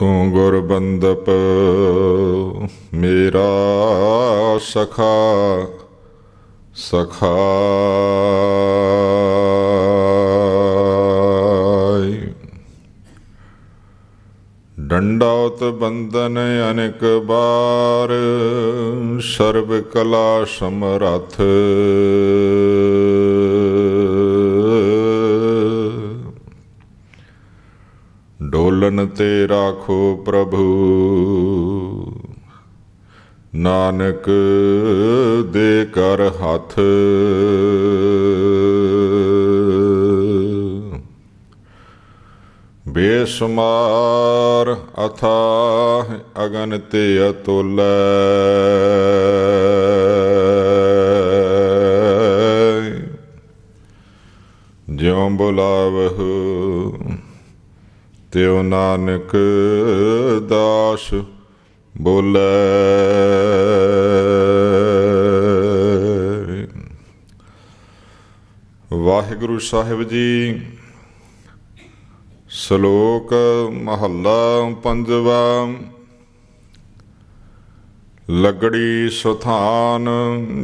ਤੂੰ ਗੁਰ ਬੰਦਪ ਮੇਰਾ ਸਖਾ ਸਖਾਈ ਡੰਡਾਉਤ ਬੰਦਨ ਅਨੇਕ ਬਾਰ ਸਰਬ ਕਲਾ ਸਮਰਥ ਸਿਮਰਨ ਤੇ ਰਾਖੋ ਪ੍ਰਭੂ ਨਾਨਕ ਦੇ ਕਰ ਹੱਥ ਬੇਸ਼ਮਾਰ ਅਥਾਹ ਅਗਨ ਤੇ ਅਤੁਲ ਜਿਉਂ ਬੁਲਾਵਹੁ ਤਿਉ ਨਾਨਕ ਦਾਸ ਬੋਲੇ ਵਾਹਿਗੁਰੂ ਸਾਹਿਬ ਜੀ ਸ਼ਲੋਕ ਮਹੱਲਾ ਪੰਜਵਾ ਲਗੜੀ ਸੁਥਾਨ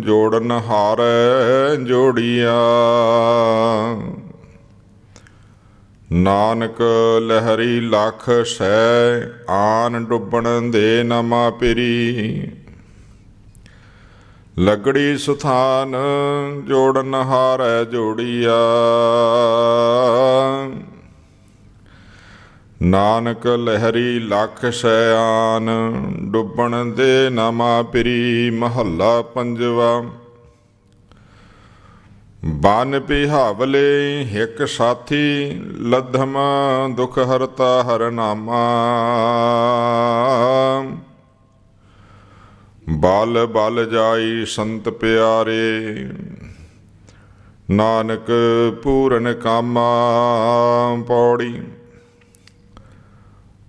ਜੋੜਨ ਹਾਰੇ ਜੋੜੀਆਂ ਨਾਨਕ ਲਹਿਰੀ ਲਖ ਸੈ ਆਨ ਡੁੱਬਣ ਦੇ ਨਮਾ ਪਰੀ ਲਗੜੀ ਸੁਥਾਨ ਜੋੜਨ ਹਾਰੈ ਜੋੜੀਆ ਨਾਨਕ ਲਹਿਰੀ ਲਖ ਸੈ ਆਨ ਡੁੱਬਣ ਦੇ ਨਮਾ ਪਰੀ ਮਹੱਲਾ ਪੰਜਵਾ ਬਨ ਪਿਹਾਵਲੇ ਹਿਕ ਸਾਥੀ ਲਧਮ ਦੁਖ ਹਰਤਾ ਹਰ ਨਾਮਾ ਬਲ ਬਲ ਜਾਈ ਸੰਤ ਪਿਆਰੇ ਨਾਨਕ ਪੂਰਨ ਕਾਮਾ ਪੌੜੀ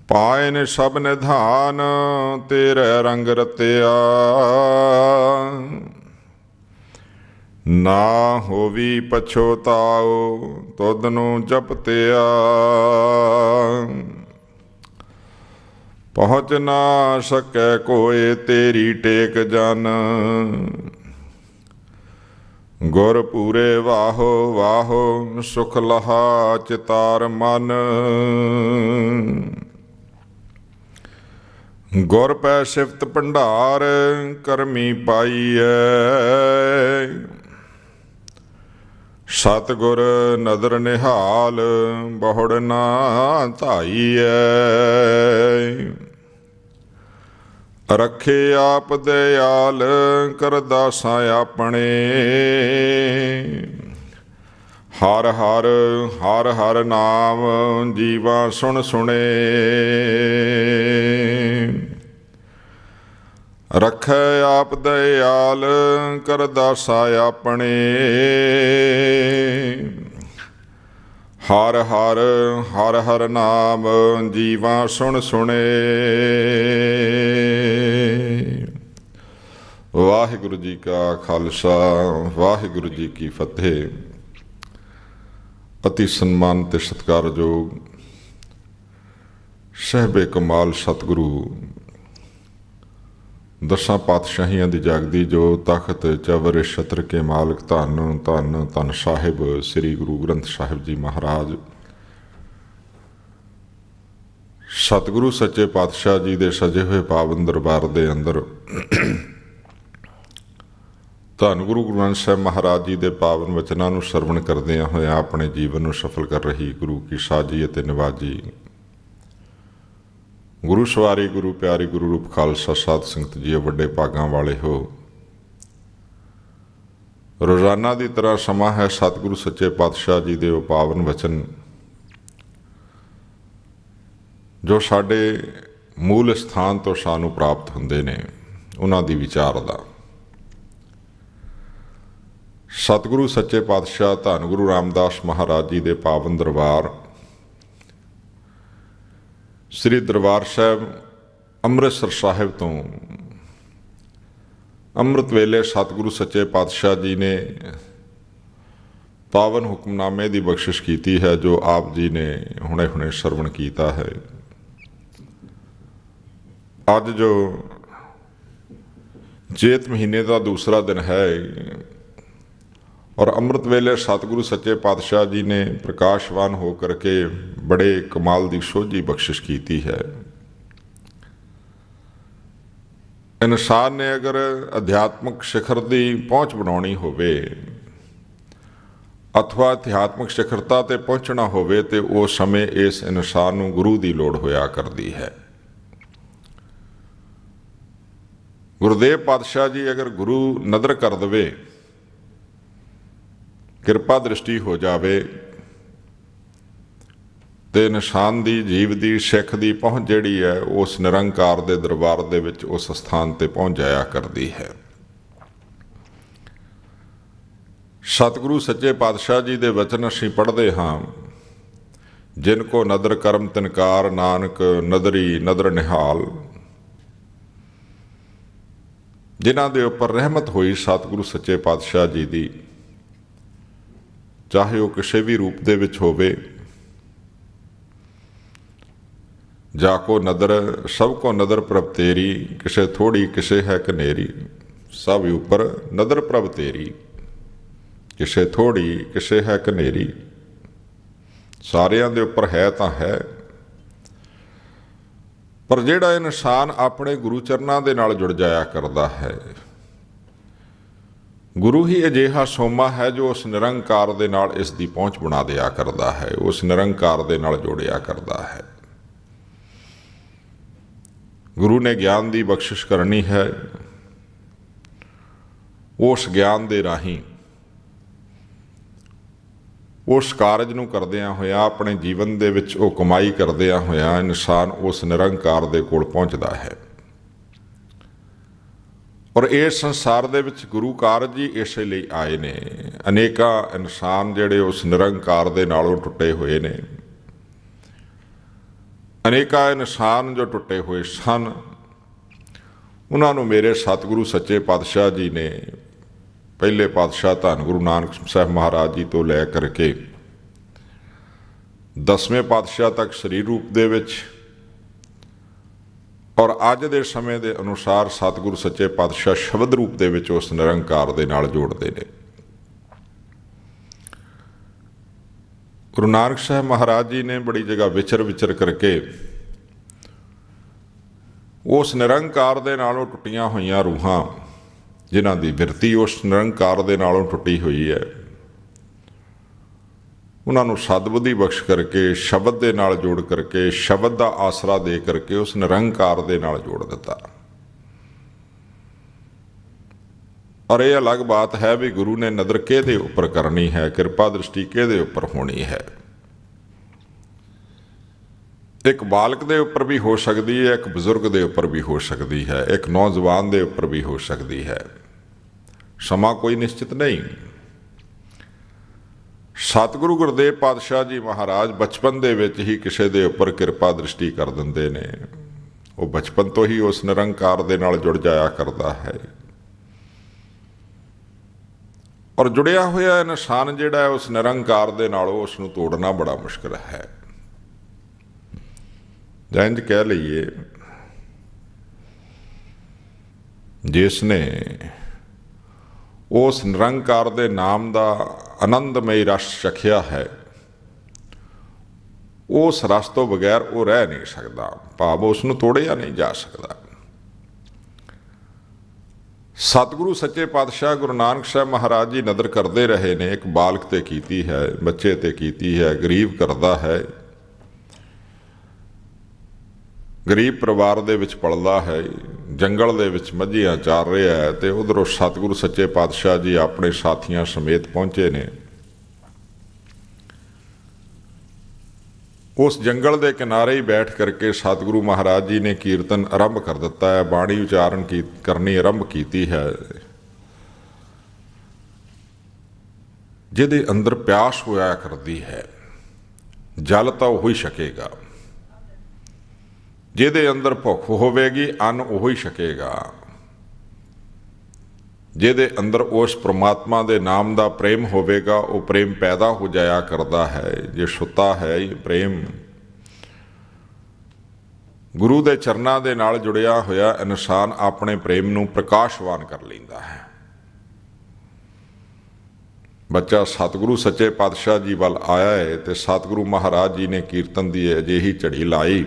ਪਾਇਨ ਸਭ ਨਿਧਾਨ ਤੇਰੇ ਰੰਗ ਰਤਿਆ ਨਾ ਹੋਵੀ ਪਛੋਤਾਉ ਤੁਧ ਨੂੰ ਜਪਤਿਆ ਪਹੁੰਚ ਨਾ ਸਕੈ ਕੋਏ ਤੇਰੀ ਟੇਕ ਜਨ ਗੁਰ ਪੂਰੇ ਵਾਹੋ ਵਾਹੋ ਸੁਖ ਲਹਾ ਚਿਤਾਰ ਮਨ ਗੁਰ ਪੈ ਸਿਫਤ ਭੰਡਾਰ ਕਰਮੀ ਪਾਈਐ ਸਤਗੁਰ ਨਦਰ ਨਿਹਾਲ ਬਹੁੜ ਨਾ ਧਾਈਐ ਰੱਖੇ ਆਪ ਦਿਆਲ ਕਰ ਸਾ ਆਪਣੇ ਹਰ ਹਰ ਹਰ ਹਰ ਨਾਮ ਜੀਵਾ ਸੁਣ ਸੁਣੇ ਰਖੈ ਆਪ ਦਇਆਲ ਕਰ ਦਾਸਾ ਆਪਣੇ ਹਰ ਹਰ ਹਰ ਹਰ ਨਾਮ ਜੀਵਾ ਸੁਣ ਸੁਣੇ ਵਾਹਿਗੁਰੂ ਜੀ ਕਾ ਖਾਲਸਾ ਵਾਹਿਗੁਰੂ ਜੀ ਕੀ ਫਤਿਹ ਅਤੀ ਤੇ ਸਤਿਕਾਰਯੋਗ ਸਹਿਬੇ ਕਮਾਲ ਸਤਿਗੁਰੂ ਦਸਾਂ ਪਾਤਸ਼ਾਹੀਆਂ ਦੀ ਜਾਗਦੀ ਜੋ ਤਖਤ ਚਵਰ ਛਤਰ ਕੇ ਮਾਲਕ ਧੰਨ ਧੰਨ ਧੰਨ ਸਾਹਿਬ ਸ੍ਰੀ ਗੁਰੂ ਗ੍ਰੰਥ ਸਾਹਿਬ ਜੀ ਮਹਾਰਾਜ ਸਤਿਗੁਰੂ ਸੱਚੇ ਪਾਤਸ਼ਾਹ ਜੀ ਦੇ ਸਜੇ ਹੋਏ ਪਾਵਨ ਦਰਬਾਰ ਦੇ ਅੰਦਰ ਧੰਨ ਗੁਰੂ ਗ੍ਰੰਥ ਸਾਹਿਬ ਮਹਾਰਾਜ ਜੀ ਦੇ ਪਾਵਨ ਵਚਨਾਂ ਨੂੰ ਸਰਵਣ ਕਰਦਿਆਂ ਹੋਇਆ ਆਪਣੇ ਜੀਵਨ ਨੂੰ ਸਫਲ ਕਰ ਰਹੀ ਗੁਰੂ ਕੀ ਸਾਜੀ ਅਤੇ ਨਿਵਾਜੀ ਗੁਰੂ ਸਵਾਰੀ ਗੁਰੂ ਪਿਆਰੀ ਗੁਰੂ ਰੂਪ ਖਾਲਸਾ ਸਾਧ ਸੰਗਤ ਜੀ ਵੱਡੇ ਭਾਗਾਂ ਵਾਲੇ ਹੋ ਰੋਜ਼ਾਨਾ ਦੀ ਤਰ੍ਹਾਂ ਸਮਾਂ ਹੈ ਸਤਿਗੁਰੂ ਸੱਚੇ ਪਾਤਸ਼ਾਹ ਜੀ ਦੇ ਉਪਾਵਨ ਵਚਨ ਜੋ ਸਾਡੇ ਮੂਲ ਸਥਾਨ ਤੋਂ ਸਾਨੂੰ ਪ੍ਰਾਪਤ ਹੁੰਦੇ ਨੇ ਉਹਨਾਂ ਦੀ ਵਿਚਾਰ ਦਾ ਸਤਿਗੁਰੂ ਸੱਚੇ ਪਾਤਸ਼ਾਹ ਧੰਨ ਗੁਰੂ ਰਾਮਦਾਸ ਮਹਾਰਾਜ ਜੀ ਦੇ ਪਾਵਨ ਦਰਬਾਰ ਸ੍ਰੀ ਦਰਬਾਰ ਸਾਹਿਬ ਅੰਮ੍ਰਿਤਸਰ ਸਾਹਿਬ ਤੋਂ ਅੰਮ੍ਰਿਤ ਵੇਲੇ ਸਤਿਗੁਰੂ ਸੱਚੇ ਪਾਤਸ਼ਾਹ ਜੀ ਨੇ ਪਾਵਨ ਹੁਕਮਨਾਮੇ ਦੀ ਬਖਸ਼ਿਸ਼ ਕੀਤੀ ਹੈ ਜੋ ਆਪ ਜੀ ਨੇ ਹੁਣੇ-ਹੁਣੇ ਸਰਵਣ ਕੀਤਾ ਹੈ ਅੱਜ ਜੋ ਜੇਤ ਮਹੀਨੇ ਦਾ ਦੂਸਰਾ ਦਿਨ ਹੈ ਔਰ ਅੰਮ੍ਰਿਤ ਵੇਲੇ ਸਤਿਗੁਰੂ ਸੱਚੇ ਪਾਤਸ਼ਾਹ ਜੀ ਨੇ ਪ੍ਰਕਾਸ਼ਵਾਨ ਹੋ ਕਰਕੇ ਬੜੇ ਕਮਾਲ ਦੀ ਸੋਝੀ ਬਖਸ਼ਿਸ਼ ਕੀਤੀ ਹੈ ਇਨਸਾਨ ਨੇ ਅਗਰ ਅਧਿਆਤਮਿਕ ਸਿਖਰ ਦੀ ਪਹੁੰਚ ਬਣਾਉਣੀ ਹੋਵੇ ਅਥਵਾ ਅਧਿਆਤਮਿਕ ਸਿਖਰਤਾ ਤੇ ਪਹੁੰਚਣਾ ਹੋਵੇ ਤੇ ਉਹ ਸਮੇਂ ਇਸ ਇਨਸਾਨ ਨੂੰ ਗੁਰੂ ਦੀ ਲੋੜ ਹੋਇਆ ਕਰਦੀ ਹੈ ਗੁਰਦੇਵ ਪਾਤਸ਼ਾਹ ਜੀ ਅਗਰ ਗੁਰੂ ਨਦਰ ਕਰ ਦਵੇ ਕਿਰਪਾ ਦ੍ਰਿਸ਼ਟੀ ਹੋ ਜਾਵੇ ਤੇ ਨਿਸ਼ਾਨ ਦੀ ਜੀਵ ਦੀ ਸਿੱਖ ਦੀ ਪਹੁੰਚ ਜਿਹੜੀ ਹੈ ਉਸ ਨਿਰੰਕਾਰ ਦੇ ਦਰਬਾਰ ਦੇ ਵਿੱਚ ਉਸ ਸਥਾਨ ਤੇ ਪਹੁੰਚ ਜਾਇਆ ਕਰਦੀ ਹੈ ਸਤਿਗੁਰੂ ਸੱਚੇ ਪਾਤਸ਼ਾਹ ਜੀ ਦੇ ਵਚਨ ਅਸੀਂ ਪੜ੍ਹਦੇ ਹਾਂ ਜਿਨ ਕੋ ਨਦਰ ਕਰਮ ਤਨਕਾਰ ਨਾਨਕ ਨਦਰੀ ਨਦਰ ਨਿਹਾਲ ਜਿਨ੍ਹਾਂ ਦੇ ਉੱਪਰ ਰਹਿਮਤ ਹੋਈ ਸਤਿਗੁਰੂ ਸੱਚੇ ਪਾਤਸ਼ਾਹ ਜੀ ਦੀ ਚਾਹੇ ਉਹ ਕਿਸੇ ਵੀ ਰੂਪ ਦੇ ਵਿੱਚ ਹੋਵੇ ਜਾ ਕੋ ਨਦਰ ਸਭ ਕੋ ਨਦਰ ਪ੍ਰਭ ਤੇਰੀ ਕਿਸੇ ਥੋੜੀ ਕਿਸੇ ਹੈ ਕਨੇਰੀ ਸਭ ਉਪਰ ਨਦਰ ਪ੍ਰਭ ਤੇਰੀ ਕਿਸੇ ਥੋੜੀ ਕਿਸੇ ਹੈ ਕਨੇਰੀ ਸਾਰਿਆਂ ਦੇ ਉੱਪਰ ਹੈ ਤਾਂ ਹੈ ਪਰ ਜਿਹੜਾ ਇਨਸਾਨ ਆਪਣੇ ਗੁਰੂ ਚਰਨਾਂ ਦੇ ਨਾਲ ਜੁੜ ਜਾਇਆ ਕਰਦਾ ਹੈ ਗੁਰੂ ਹੀ ਅਜੇਹਾ ਸੋਮਾ ਹੈ ਜੋ ਉਸ ਨਿਰੰਕਾਰ ਦੇ ਨਾਲ ਇਸ ਦੀ ਪਹੁੰਚ ਬਣਾ ਦਿਆ ਕਰਦਾ ਹੈ ਉਸ ਨਿਰੰਕਾਰ ਦੇ ਨਾਲ ਜੋੜਿਆ ਕਰਦਾ ਹੈ ਗੁਰੂ ਨੇ ਗਿਆਨ ਦੀ ਬਖਸ਼ਿਸ਼ ਕਰਨੀ ਹੈ ਉਸ ਗਿਆਨ ਦੇ ਰਾਹੀਂ ਉਸ ਕਾਰਜ ਨੂੰ ਕਰਦਿਆਂ ਹੋਇਆ ਆਪਣੇ ਜੀਵਨ ਦੇ ਵਿੱਚ ਉਹ ਕਮਾਈ ਕਰਦਿਆਂ ਹੋਇਆ ਇਨਸਾਨ ਉਸ ਨਿਰੰਕਾਰ ਦੇ ਕੋਲ ਪਹੁੰਚਦਾ ਹੈ ਔਰ ਇਸ ਸੰਸਾਰ ਦੇ ਵਿੱਚ ਗੁਰੂ ਕਾਰਜ ਜੀ ਇਸੇ ਲਈ ਆਏ ਨੇ अनेका ਇਨਸਾਨ ਜਿਹੜੇ ਉਸ ਨਿਰੰਕਾਰ ਦੇ ਨਾਲੋਂ ਟੁੱਟੇ ਹੋਏ ਨੇ अनेका ਇਨਸਾਨ ਜੋ ਟੁੱਟੇ ਹੋਏ ਸਨ ਉਹਨਾਂ ਨੂੰ ਮੇਰੇ ਸਤਿਗੁਰੂ ਸੱਚੇ ਪਾਤਸ਼ਾਹ ਜੀ ਨੇ ਪਹਿਲੇ ਪਾਤਸ਼ਾਹ ਧੰਨ ਗੁਰੂ ਨਾਨਕ ਸਾਹਿਬ ਮਹਾਰਾਜ ਜੀ ਤੋਂ ਲੈ ਕਰਕੇ ਦਸਵੇਂ ਪਾਤਸ਼ਾਹ ਤੱਕ ਸਰੀਰ ਰੂਪ ਦੇ ਵਿੱਚ ਔਰ ਅੱਜ ਦੇ ਸਮੇਂ ਦੇ ਅਨੁਸਾਰ ਸਤਿਗੁਰ ਸੱਚੇ ਪਾਤਸ਼ਾਹ ਸ਼ਬਦ ਰੂਪ ਦੇ ਵਿੱਚ ਉਸ ਨਿਰੰਕਾਰ ਦੇ ਨਾਲ ਜੋੜਦੇ ਨੇ ਗੁਰੂ ਨਾਨਕ ਸਾਹਿਬ ਮਹਾਰਾਜ ਜੀ ਨੇ ਬੜੀ ਜਗ੍ਹਾ ਵਿਚਰ ਵਿਚਰ ਕਰਕੇ ਉਸ ਨਿਰੰਕਾਰ ਦੇ ਨਾਲੋਂ ਟੁੱਟੀਆਂ ਹੋਈਆਂ ਰੂਹਾਂ ਜਿਨ੍ਹਾਂ ਦੀ ਬਿਰਤੀ ਉਸ ਨਿਰੰਕਾਰ ਦੇ ਨਾਲੋਂ ਟੁੱਟੀ ਹੋਈ ਹੈ ਉਹਨਾਂ ਨੂੰ ਸਦਬੁੱਧੀ ਬਖਸ਼ ਕਰਕੇ ਸ਼ਬਦ ਦੇ ਨਾਲ ਜੋੜ ਕਰਕੇ ਸ਼ਬਦ ਦਾ ਆਸਰਾ ਦੇ ਕਰਕੇ ਉਸ ਨਿਰੰਕਾਰ ਦੇ ਨਾਲ ਜੋੜ ਦਿੱਤਾ ਔਰ ਇਹ ਅਲੱਗ ਬਾਤ ਹੈ ਵੀ ਗੁਰੂ ਨੇ ਨਦਰ ਕਿਹਦੇ ਉੱਪਰ ਕਰਨੀ ਹੈ ਕਿਰਪਾ ਦ੍ਰਿਸ਼ਟੀ ਕਿਹਦੇ ਉੱਪਰ ਹੋਣੀ ਹੈ ਇੱਕ ਬਾਲਕ ਦੇ ਉੱਪਰ ਵੀ ਹੋ ਸਕਦੀ ਹੈ ਇੱਕ ਬਜ਼ੁਰਗ ਦੇ ਉੱਪਰ ਵੀ ਹੋ ਸਕਦੀ ਹੈ ਇੱਕ ਨੌਜਵਾਨ ਦੇ ਉੱਪਰ ਵੀ ਹੋ ਸਕਦੀ ਹੈ ਸਮਾਂ ਕੋਈ ਨਿਸ਼ਚਿਤ ਨਹੀਂ ਸਤਿਗੁਰੂ ਗੁਰਦੇਵ ਪਾਤਸ਼ਾਹ ਜੀ ਮਹਾਰਾਜ ਬਚਪਨ ਦੇ ਵਿੱਚ ਹੀ ਕਿਸੇ ਦੇ ਉੱਪਰ ਕਿਰਪਾ ਦ੍ਰਿਸ਼ਟੀ ਕਰ ਦਿੰਦੇ ਨੇ ਉਹ ਬਚਪਨ ਤੋਂ ਹੀ ਉਸ ਨਿਰੰਕਾਰ ਦੇ ਨਾਲ ਜੁੜ ਜਾਇਆ ਕਰਦਾ ਹੈ ਔਰ ਜੁੜਿਆ ਹੋਇਆ ਇਨਸਾਨ ਜਿਹੜਾ ਹੈ ਉਸ ਨਿਰੰਕਾਰ ਦੇ ਨਾਲ ਉਸ ਨੂੰ ਤੋੜਨਾ ਬੜਾ ਮੁਸ਼ਕਲ ਹੈ ਜੰਜ ਕਹਿ ਲਈਏ ਜਿਸ ਨੇ ਉਸ ਨਿਰੰਕਾਰ ਦੇ ਨਾਮ ਦਾ ਆਨੰਦਮਈ ਰਸ ਚਖਿਆ ਹੈ ਉਸ ਰਸ ਤੋਂ ਬਗੈਰ ਉਹ ਰਹਿ ਨਹੀਂ ਸਕਦਾ ਭਾਵ ਉਸ ਨੂੰ ਤੋੜਿਆ ਨਹੀਂ ਜਾ ਸਕਦਾ ਸਤਿਗੁਰੂ ਸੱਚੇ ਪਾਤਸ਼ਾਹ ਗੁਰੂ ਨਾਨਕ ਸਾਹਿਬ ਮਹਾਰਾਜ ਜੀ ਨਦਰ ਕਰਦੇ ਰਹੇ ਨੇ ਇੱਕ ਬਾਲਕ ਤੇ ਕੀਤੀ ਹੈ ਬੱਚੇ ਤੇ ਕੀਤੀ ਹੈ ਗਰੀਬ ਕਰਦਾ ਹੈ ਗਰੀਬ ਪਰਿਵਾਰ ਦੇ ਵਿੱਚ ਪਲਦਾ ਹੈ ਜੰਗਲ ਦੇ ਵਿੱਚ ਮੱਝੀਆਂ ਚਾਰ ਰਿਹਾ ਹੈ ਤੇ ਉਧਰੋਂ ਸਤਿਗੁਰੂ ਸੱਚੇ ਪਾਤਸ਼ਾਹ ਜੀ ਆਪਣੇ ਸਾਥੀਆਂ ਸਮੇਤ ਪਹੁੰਚੇ ਨੇ ਉਸ ਜੰਗਲ ਦੇ ਕਿਨਾਰੇ ਹੀ ਬੈਠ ਕਰਕੇ ਸਤਿਗੁਰੂ ਮਹਾਰਾਜ ਜੀ ਨੇ ਕੀਰਤਨ ਆਰੰਭ ਕਰ ਦਿੱਤਾ ਹੈ ਬਾਣੀ ਉਚਾਰਨ ਕੀ ਕਰਨੀ ਆਰੰਭ ਕੀਤੀ ਹੈ ਜਿਹਦੇ ਅੰਦਰ ਪਿਆਸ ਹੋਇਆ ਕਰਦੀ ਹੈ ਜਲ ਤਾਂ ਉਹ ਹੀ ਸ਼ਕੇਗਾ ਜਿਹਦੇ ਅੰਦਰ ਭੁੱਖ ਹੋਵੇਗੀ ਅੰਨ ਉਹ ਹੀ ਛਕੇਗਾ ਜਿਹਦੇ ਅੰਦਰ ਉਸ ਪ੍ਰਮਾਤਮਾ ਦੇ ਨਾਮ ਦਾ ਪ੍ਰੇਮ ਹੋਵੇਗਾ ਉਹ ਪ੍ਰੇਮ ਪੈਦਾ ਹੋ ਜਾਇਆ ਕਰਦਾ ਹੈ ਜੇ ਸੁੱਤਾ ਹੈ ਇਹ ਪ੍ਰੇਮ ਗੁਰੂ ਦੇ ਚਰਨਾਂ ਦੇ ਨਾਲ ਜੁੜਿਆ ਹੋਇਆ ਇਨਸਾਨ ਆਪਣੇ ਪ੍ਰੇਮ ਨੂੰ ਪ੍ਰਕਾਸ਼ਵਾਨ ਕਰ ਲੈਂਦਾ ਹੈ ਬੱਚਾ ਸਤਿਗੁਰੂ ਸੱਚੇ ਪਾਤਸ਼ਾਹ ਜੀ ਵੱਲ ਆਇਆ ਹੈ ਤੇ ਸਤਿਗੁਰੂ ਮਹਾਰਾਜ ਜੀ ਨੇ ਕੀਰਤਨ ਦੀ ਅਜਿਹੀ ਝੜੀ ਲਾਈ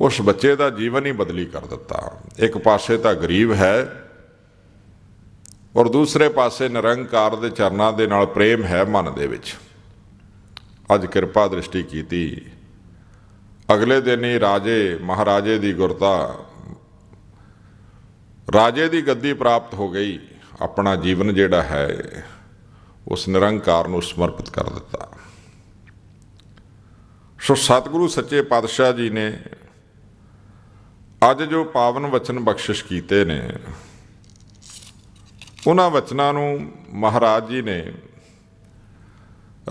ਉਸ ਬੱਚੇ ਦਾ ਜੀਵਨ ਹੀ ਬਦਲੀ ਕਰ ਦਿੱਤਾ ਇੱਕ ਪਾਸੇ ਤਾਂ ਗਰੀਬ ਹੈ ਔਰ ਦੂਸਰੇ ਪਾਸੇ ਨਿਰੰਕਾਰ ਦੇ ਚਰਨਾਂ ਦੇ ਨਾਲ ਪ੍ਰੇਮ ਹੈ ਮਨ ਦੇ ਵਿੱਚ ਅੱਜ ਕਿਰਪਾ ਦ੍ਰਿਸ਼ਟੀ ਕੀਤੀ ਅਗਲੇ ਦਿਨ ਹੀ ਰਾਜੇ ਮਹਾਰਾਜੇ ਦੀ ਗੁਰਤਾ ਰਾਜੇ ਦੀ ਗੱਦੀ ਪ੍ਰਾਪਤ ਹੋ ਗਈ ਆਪਣਾ ਜੀਵਨ ਜਿਹੜਾ ਹੈ ਉਸ ਨਿਰੰਕਾਰ ਨੂੰ ਸਮਰਪਿਤ ਕਰ ਦਿੱਤਾ ਸੋ ਸਤਿਗੁਰੂ ਸੱਚੇ ਪਾਤਸ਼ਾਹ ਜੀ ਨੇ ਅੱਜ ਜੋ ਪਾਵਨ ਵਚਨ ਬਖਸ਼ਿਸ਼ ਕੀਤੇ ਨੇ ਉਹਨਾਂ ਵਚਨਾਂ ਨੂੰ ਮਹਾਰਾਜ ਜੀ ਨੇ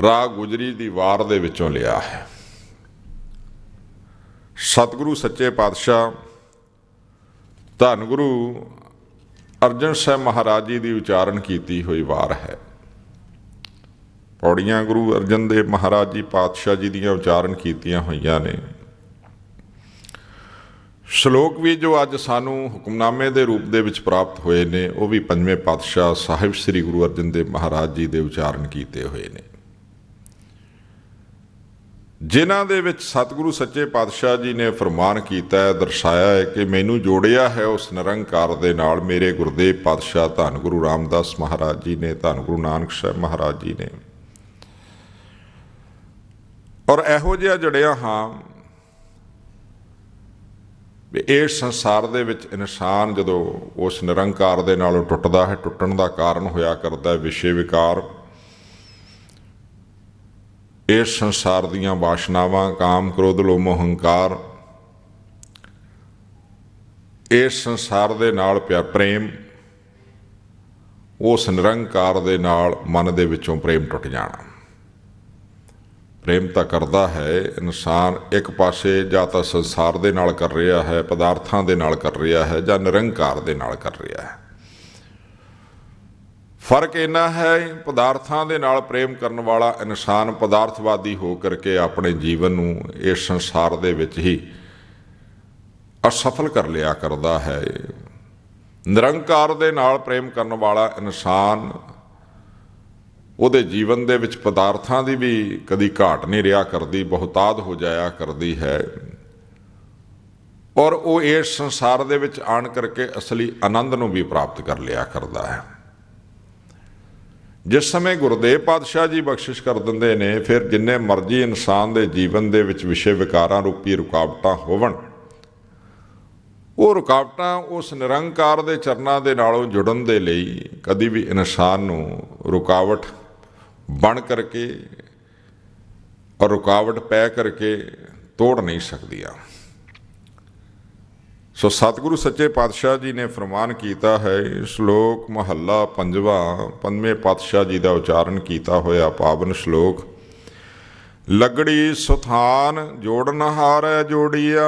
ਰਾਗ ਗੁਜਰੀ ਦੀ ਵਾਰ ਦੇ ਵਿੱਚੋਂ ਲਿਆ ਹੈ ਸਤਿਗੁਰੂ ਸੱਚੇ ਪਾਤਸ਼ਾਹ ਧੰਨ ਗੁਰੂ ਅਰਜਨ ਸਾਹਿਬ ਮਹਾਰਾਜ ਜੀ ਦੀ ਉਚਾਰਨ ਕੀਤੀ ਹੋਈ ਵਾਰ ਹੈ ਪੌੜੀਆਂ ਗੁਰੂ ਅਰਜਨ ਦੇਵ ਮਹਾਰਾਜ ਜੀ ਪਾਤਸ਼ਾਹ ਜੀ ਦੀਆਂ ਉਚਾਰਨ ਕੀਤੀਆਂ ਹੋਈਆਂ ਨੇ ਸ਼ਲੋਕ ਵੀ ਜੋ ਅੱਜ ਸਾਨੂੰ ਹੁਕਮਨਾਮੇ ਦੇ ਰੂਪ ਦੇ ਵਿੱਚ ਪ੍ਰਾਪਤ ਹੋਏ ਨੇ ਉਹ ਵੀ ਪੰਜਵੇਂ ਪਾਤਸ਼ਾਹ ਸਾਹਿਬ ਸ੍ਰੀ ਗੁਰੂ ਅਰਜਨ ਦੇਵ ਮਹਾਰਾਜ ਜੀ ਦੇ ਉਚਾਰਨ ਕੀਤੇ ਹੋਏ ਨੇ ਜਿਨ੍ਹਾਂ ਦੇ ਵਿੱਚ ਸਤਿਗੁਰੂ ਸੱਚੇ ਪਾਤਸ਼ਾਹ ਜੀ ਨੇ ਫਰਮਾਨ ਕੀਤਾ ਹੈ ਦਰਸਾਇਆ ਹੈ ਕਿ ਮੈਨੂੰ ਜੋੜਿਆ ਹੈ ਉਸ ਨਿਰੰਕਾਰ ਦੇ ਨਾਲ ਮੇਰੇ ਗੁਰਦੇਵ ਪਾਤਸ਼ਾਹ ਧੰਨ ਗੁਰੂ ਰਾਮਦਾਸ ਮਹਾਰਾਜ ਜੀ ਨੇ ਧੰਨ ਗੁਰੂ ਨਾਨਕ ਸਾਹਿਬ ਮਹਾਰਾਜ ਜੀ ਨੇ ਔਰ ਇਹੋ ਜਿਹਾ ਜੜਿਆ ਹਾਂ ਇਹ ਸੰਸਾਰ ਦੇ ਵਿੱਚ ਇਨਸਾਨ ਜਦੋਂ ਉਸ ਨਿਰੰਕਾਰ ਦੇ ਨਾਲੋਂ ਟੁੱਟਦਾ ਹੈ ਟੁੱਟਣ ਦਾ ਕਾਰਨ ਹੋਇਆ ਕਰਦਾ ਹੈ ਵਿਸ਼ੇ ਵਿਕਾਰ ਇਸ ਸੰਸਾਰ ਦੀਆਂ ਵਾਸ਼ਨਾਵਾਂ ਕਾਮ ਕ੍ਰੋਧ ਲੋਭ ਹੰਕਾਰ ਇਸ ਸੰਸਾਰ ਦੇ ਨਾਲ ਪਿਆ ਪ੍ਰੇਮ ਉਸ ਨਿਰੰਕਾਰ ਦੇ ਨਾਲ ਮਨ ਦੇ ਵਿੱਚੋਂ ਪ੍ਰੇਮ ਟੁੱਟ ਜਾਣਾ ਪ੍ਰੇਮ ਤਾਂ ਕਰਦਾ ਹੈ ਇਨਸਾਨ ਇੱਕ ਪਾਸੇ ਜਾਂ ਤਾਂ ਸੰਸਾਰ ਦੇ ਨਾਲ ਕਰ ਰਿਹਾ ਹੈ ਪਦਾਰਥਾਂ ਦੇ ਨਾਲ ਕਰ ਰਿਹਾ ਹੈ ਜਾਂ ਨਿਰੰਕਾਰ ਦੇ ਨਾਲ ਕਰ ਰਿਹਾ ਹੈ ਫਰਕ ਇਹਨਾਂ ਹੈ ਪਦਾਰਥਾਂ ਦੇ ਨਾਲ ਪ੍ਰੇਮ ਕਰਨ ਵਾਲਾ ਇਨਸਾਨ ਪਦਾਰਥਵਾਦੀ ਹੋ ਕਰਕੇ ਆਪਣੇ ਜੀਵਨ ਨੂੰ ਇਸ ਸੰਸਾਰ ਦੇ ਵਿੱਚ ਹੀ ਅਸਫਲ ਕਰ ਲਿਆ ਕਰਦਾ ਹੈ ਨਿਰੰਕਾਰ ਦੇ ਨਾਲ ਪ੍ਰੇਮ ਕਰਨ ਵਾਲਾ ਇਨਸਾਨ ਉਹਦੇ ਜੀਵਨ ਦੇ ਵਿੱਚ ਪਦਾਰਥਾਂ ਦੀ ਵੀ ਕਦੀ ਘਾਟ ਨਹੀਂ ਰਿਹਾ ਕਰਦੀ ਬਹੁਤਾਦ ਹੋ ਜਾਇਆ ਕਰਦੀ ਹੈ ਔਰ ਉਹ ਇਸ ਸੰਸਾਰ ਦੇ ਵਿੱਚ ਆਣ ਕਰਕੇ ਅਸਲੀ ਆਨੰਦ ਨੂੰ ਵੀ ਪ੍ਰਾਪਤ ਕਰ ਲਿਆ ਕਰਦਾ ਹੈ ਜਿਸ ਸਮੇਂ ਗੁਰਦੇਵ ਪਾਤਸ਼ਾਹ ਜੀ ਬਖਸ਼ਿਸ਼ ਕਰ ਦਿੰਦੇ ਨੇ ਫਿਰ ਜਿੰਨੇ ਮਰਜ਼ੀ ਇਨਸਾਨ ਦੇ ਜੀਵਨ ਦੇ ਵਿੱਚ ਵਿਸ਼ੇ ਵਿਕਾਰਾਂ ਰੂਪੀ ਰੁਕਾਵਟਾਂ ਹੋਵਣ ਉਹ ਰੁਕਾਵਟਾਂ ਉਸ ਨਿਰੰਕਾਰ ਦੇ ਚਰਨਾਂ ਦੇ ਨਾਲੋਂ ਜੁੜਨ ਦੇ ਲਈ ਕਦੀ ਵੀ ਇਨਸਾਨ ਨੂੰ ਰੁਕਾਵਟ ਬਣ ਕਰਕੇ ਔਰ ਰੁਕਾਵਟ ਪੈ ਕਰਕੇ ਤੋੜ ਨਹੀਂ ਸਕਦੀਆਂ ਸੋ ਸਤਿਗੁਰੂ ਸੱਚੇ ਪਾਤਸ਼ਾਹ ਜੀ ਨੇ ਫਰਮਾਨ ਕੀਤਾ ਹੈ ਸ਼ਲੋਕ ਮਹੱਲਾ ਪੰਜਵਾ ਪੰਜਵੇਂ ਪਾਤਸ਼ਾਹ ਜੀ ਦਾ ਉਚਾਰਨ ਕੀਤਾ ਹੋਇਆ ਪਾਵਨ ਸ਼ਲੋਕ ਲਗੜੀ ਸੁਥਾਨ ਜੋੜਨ ਹਾਰੇ ਜੋੜੀਆ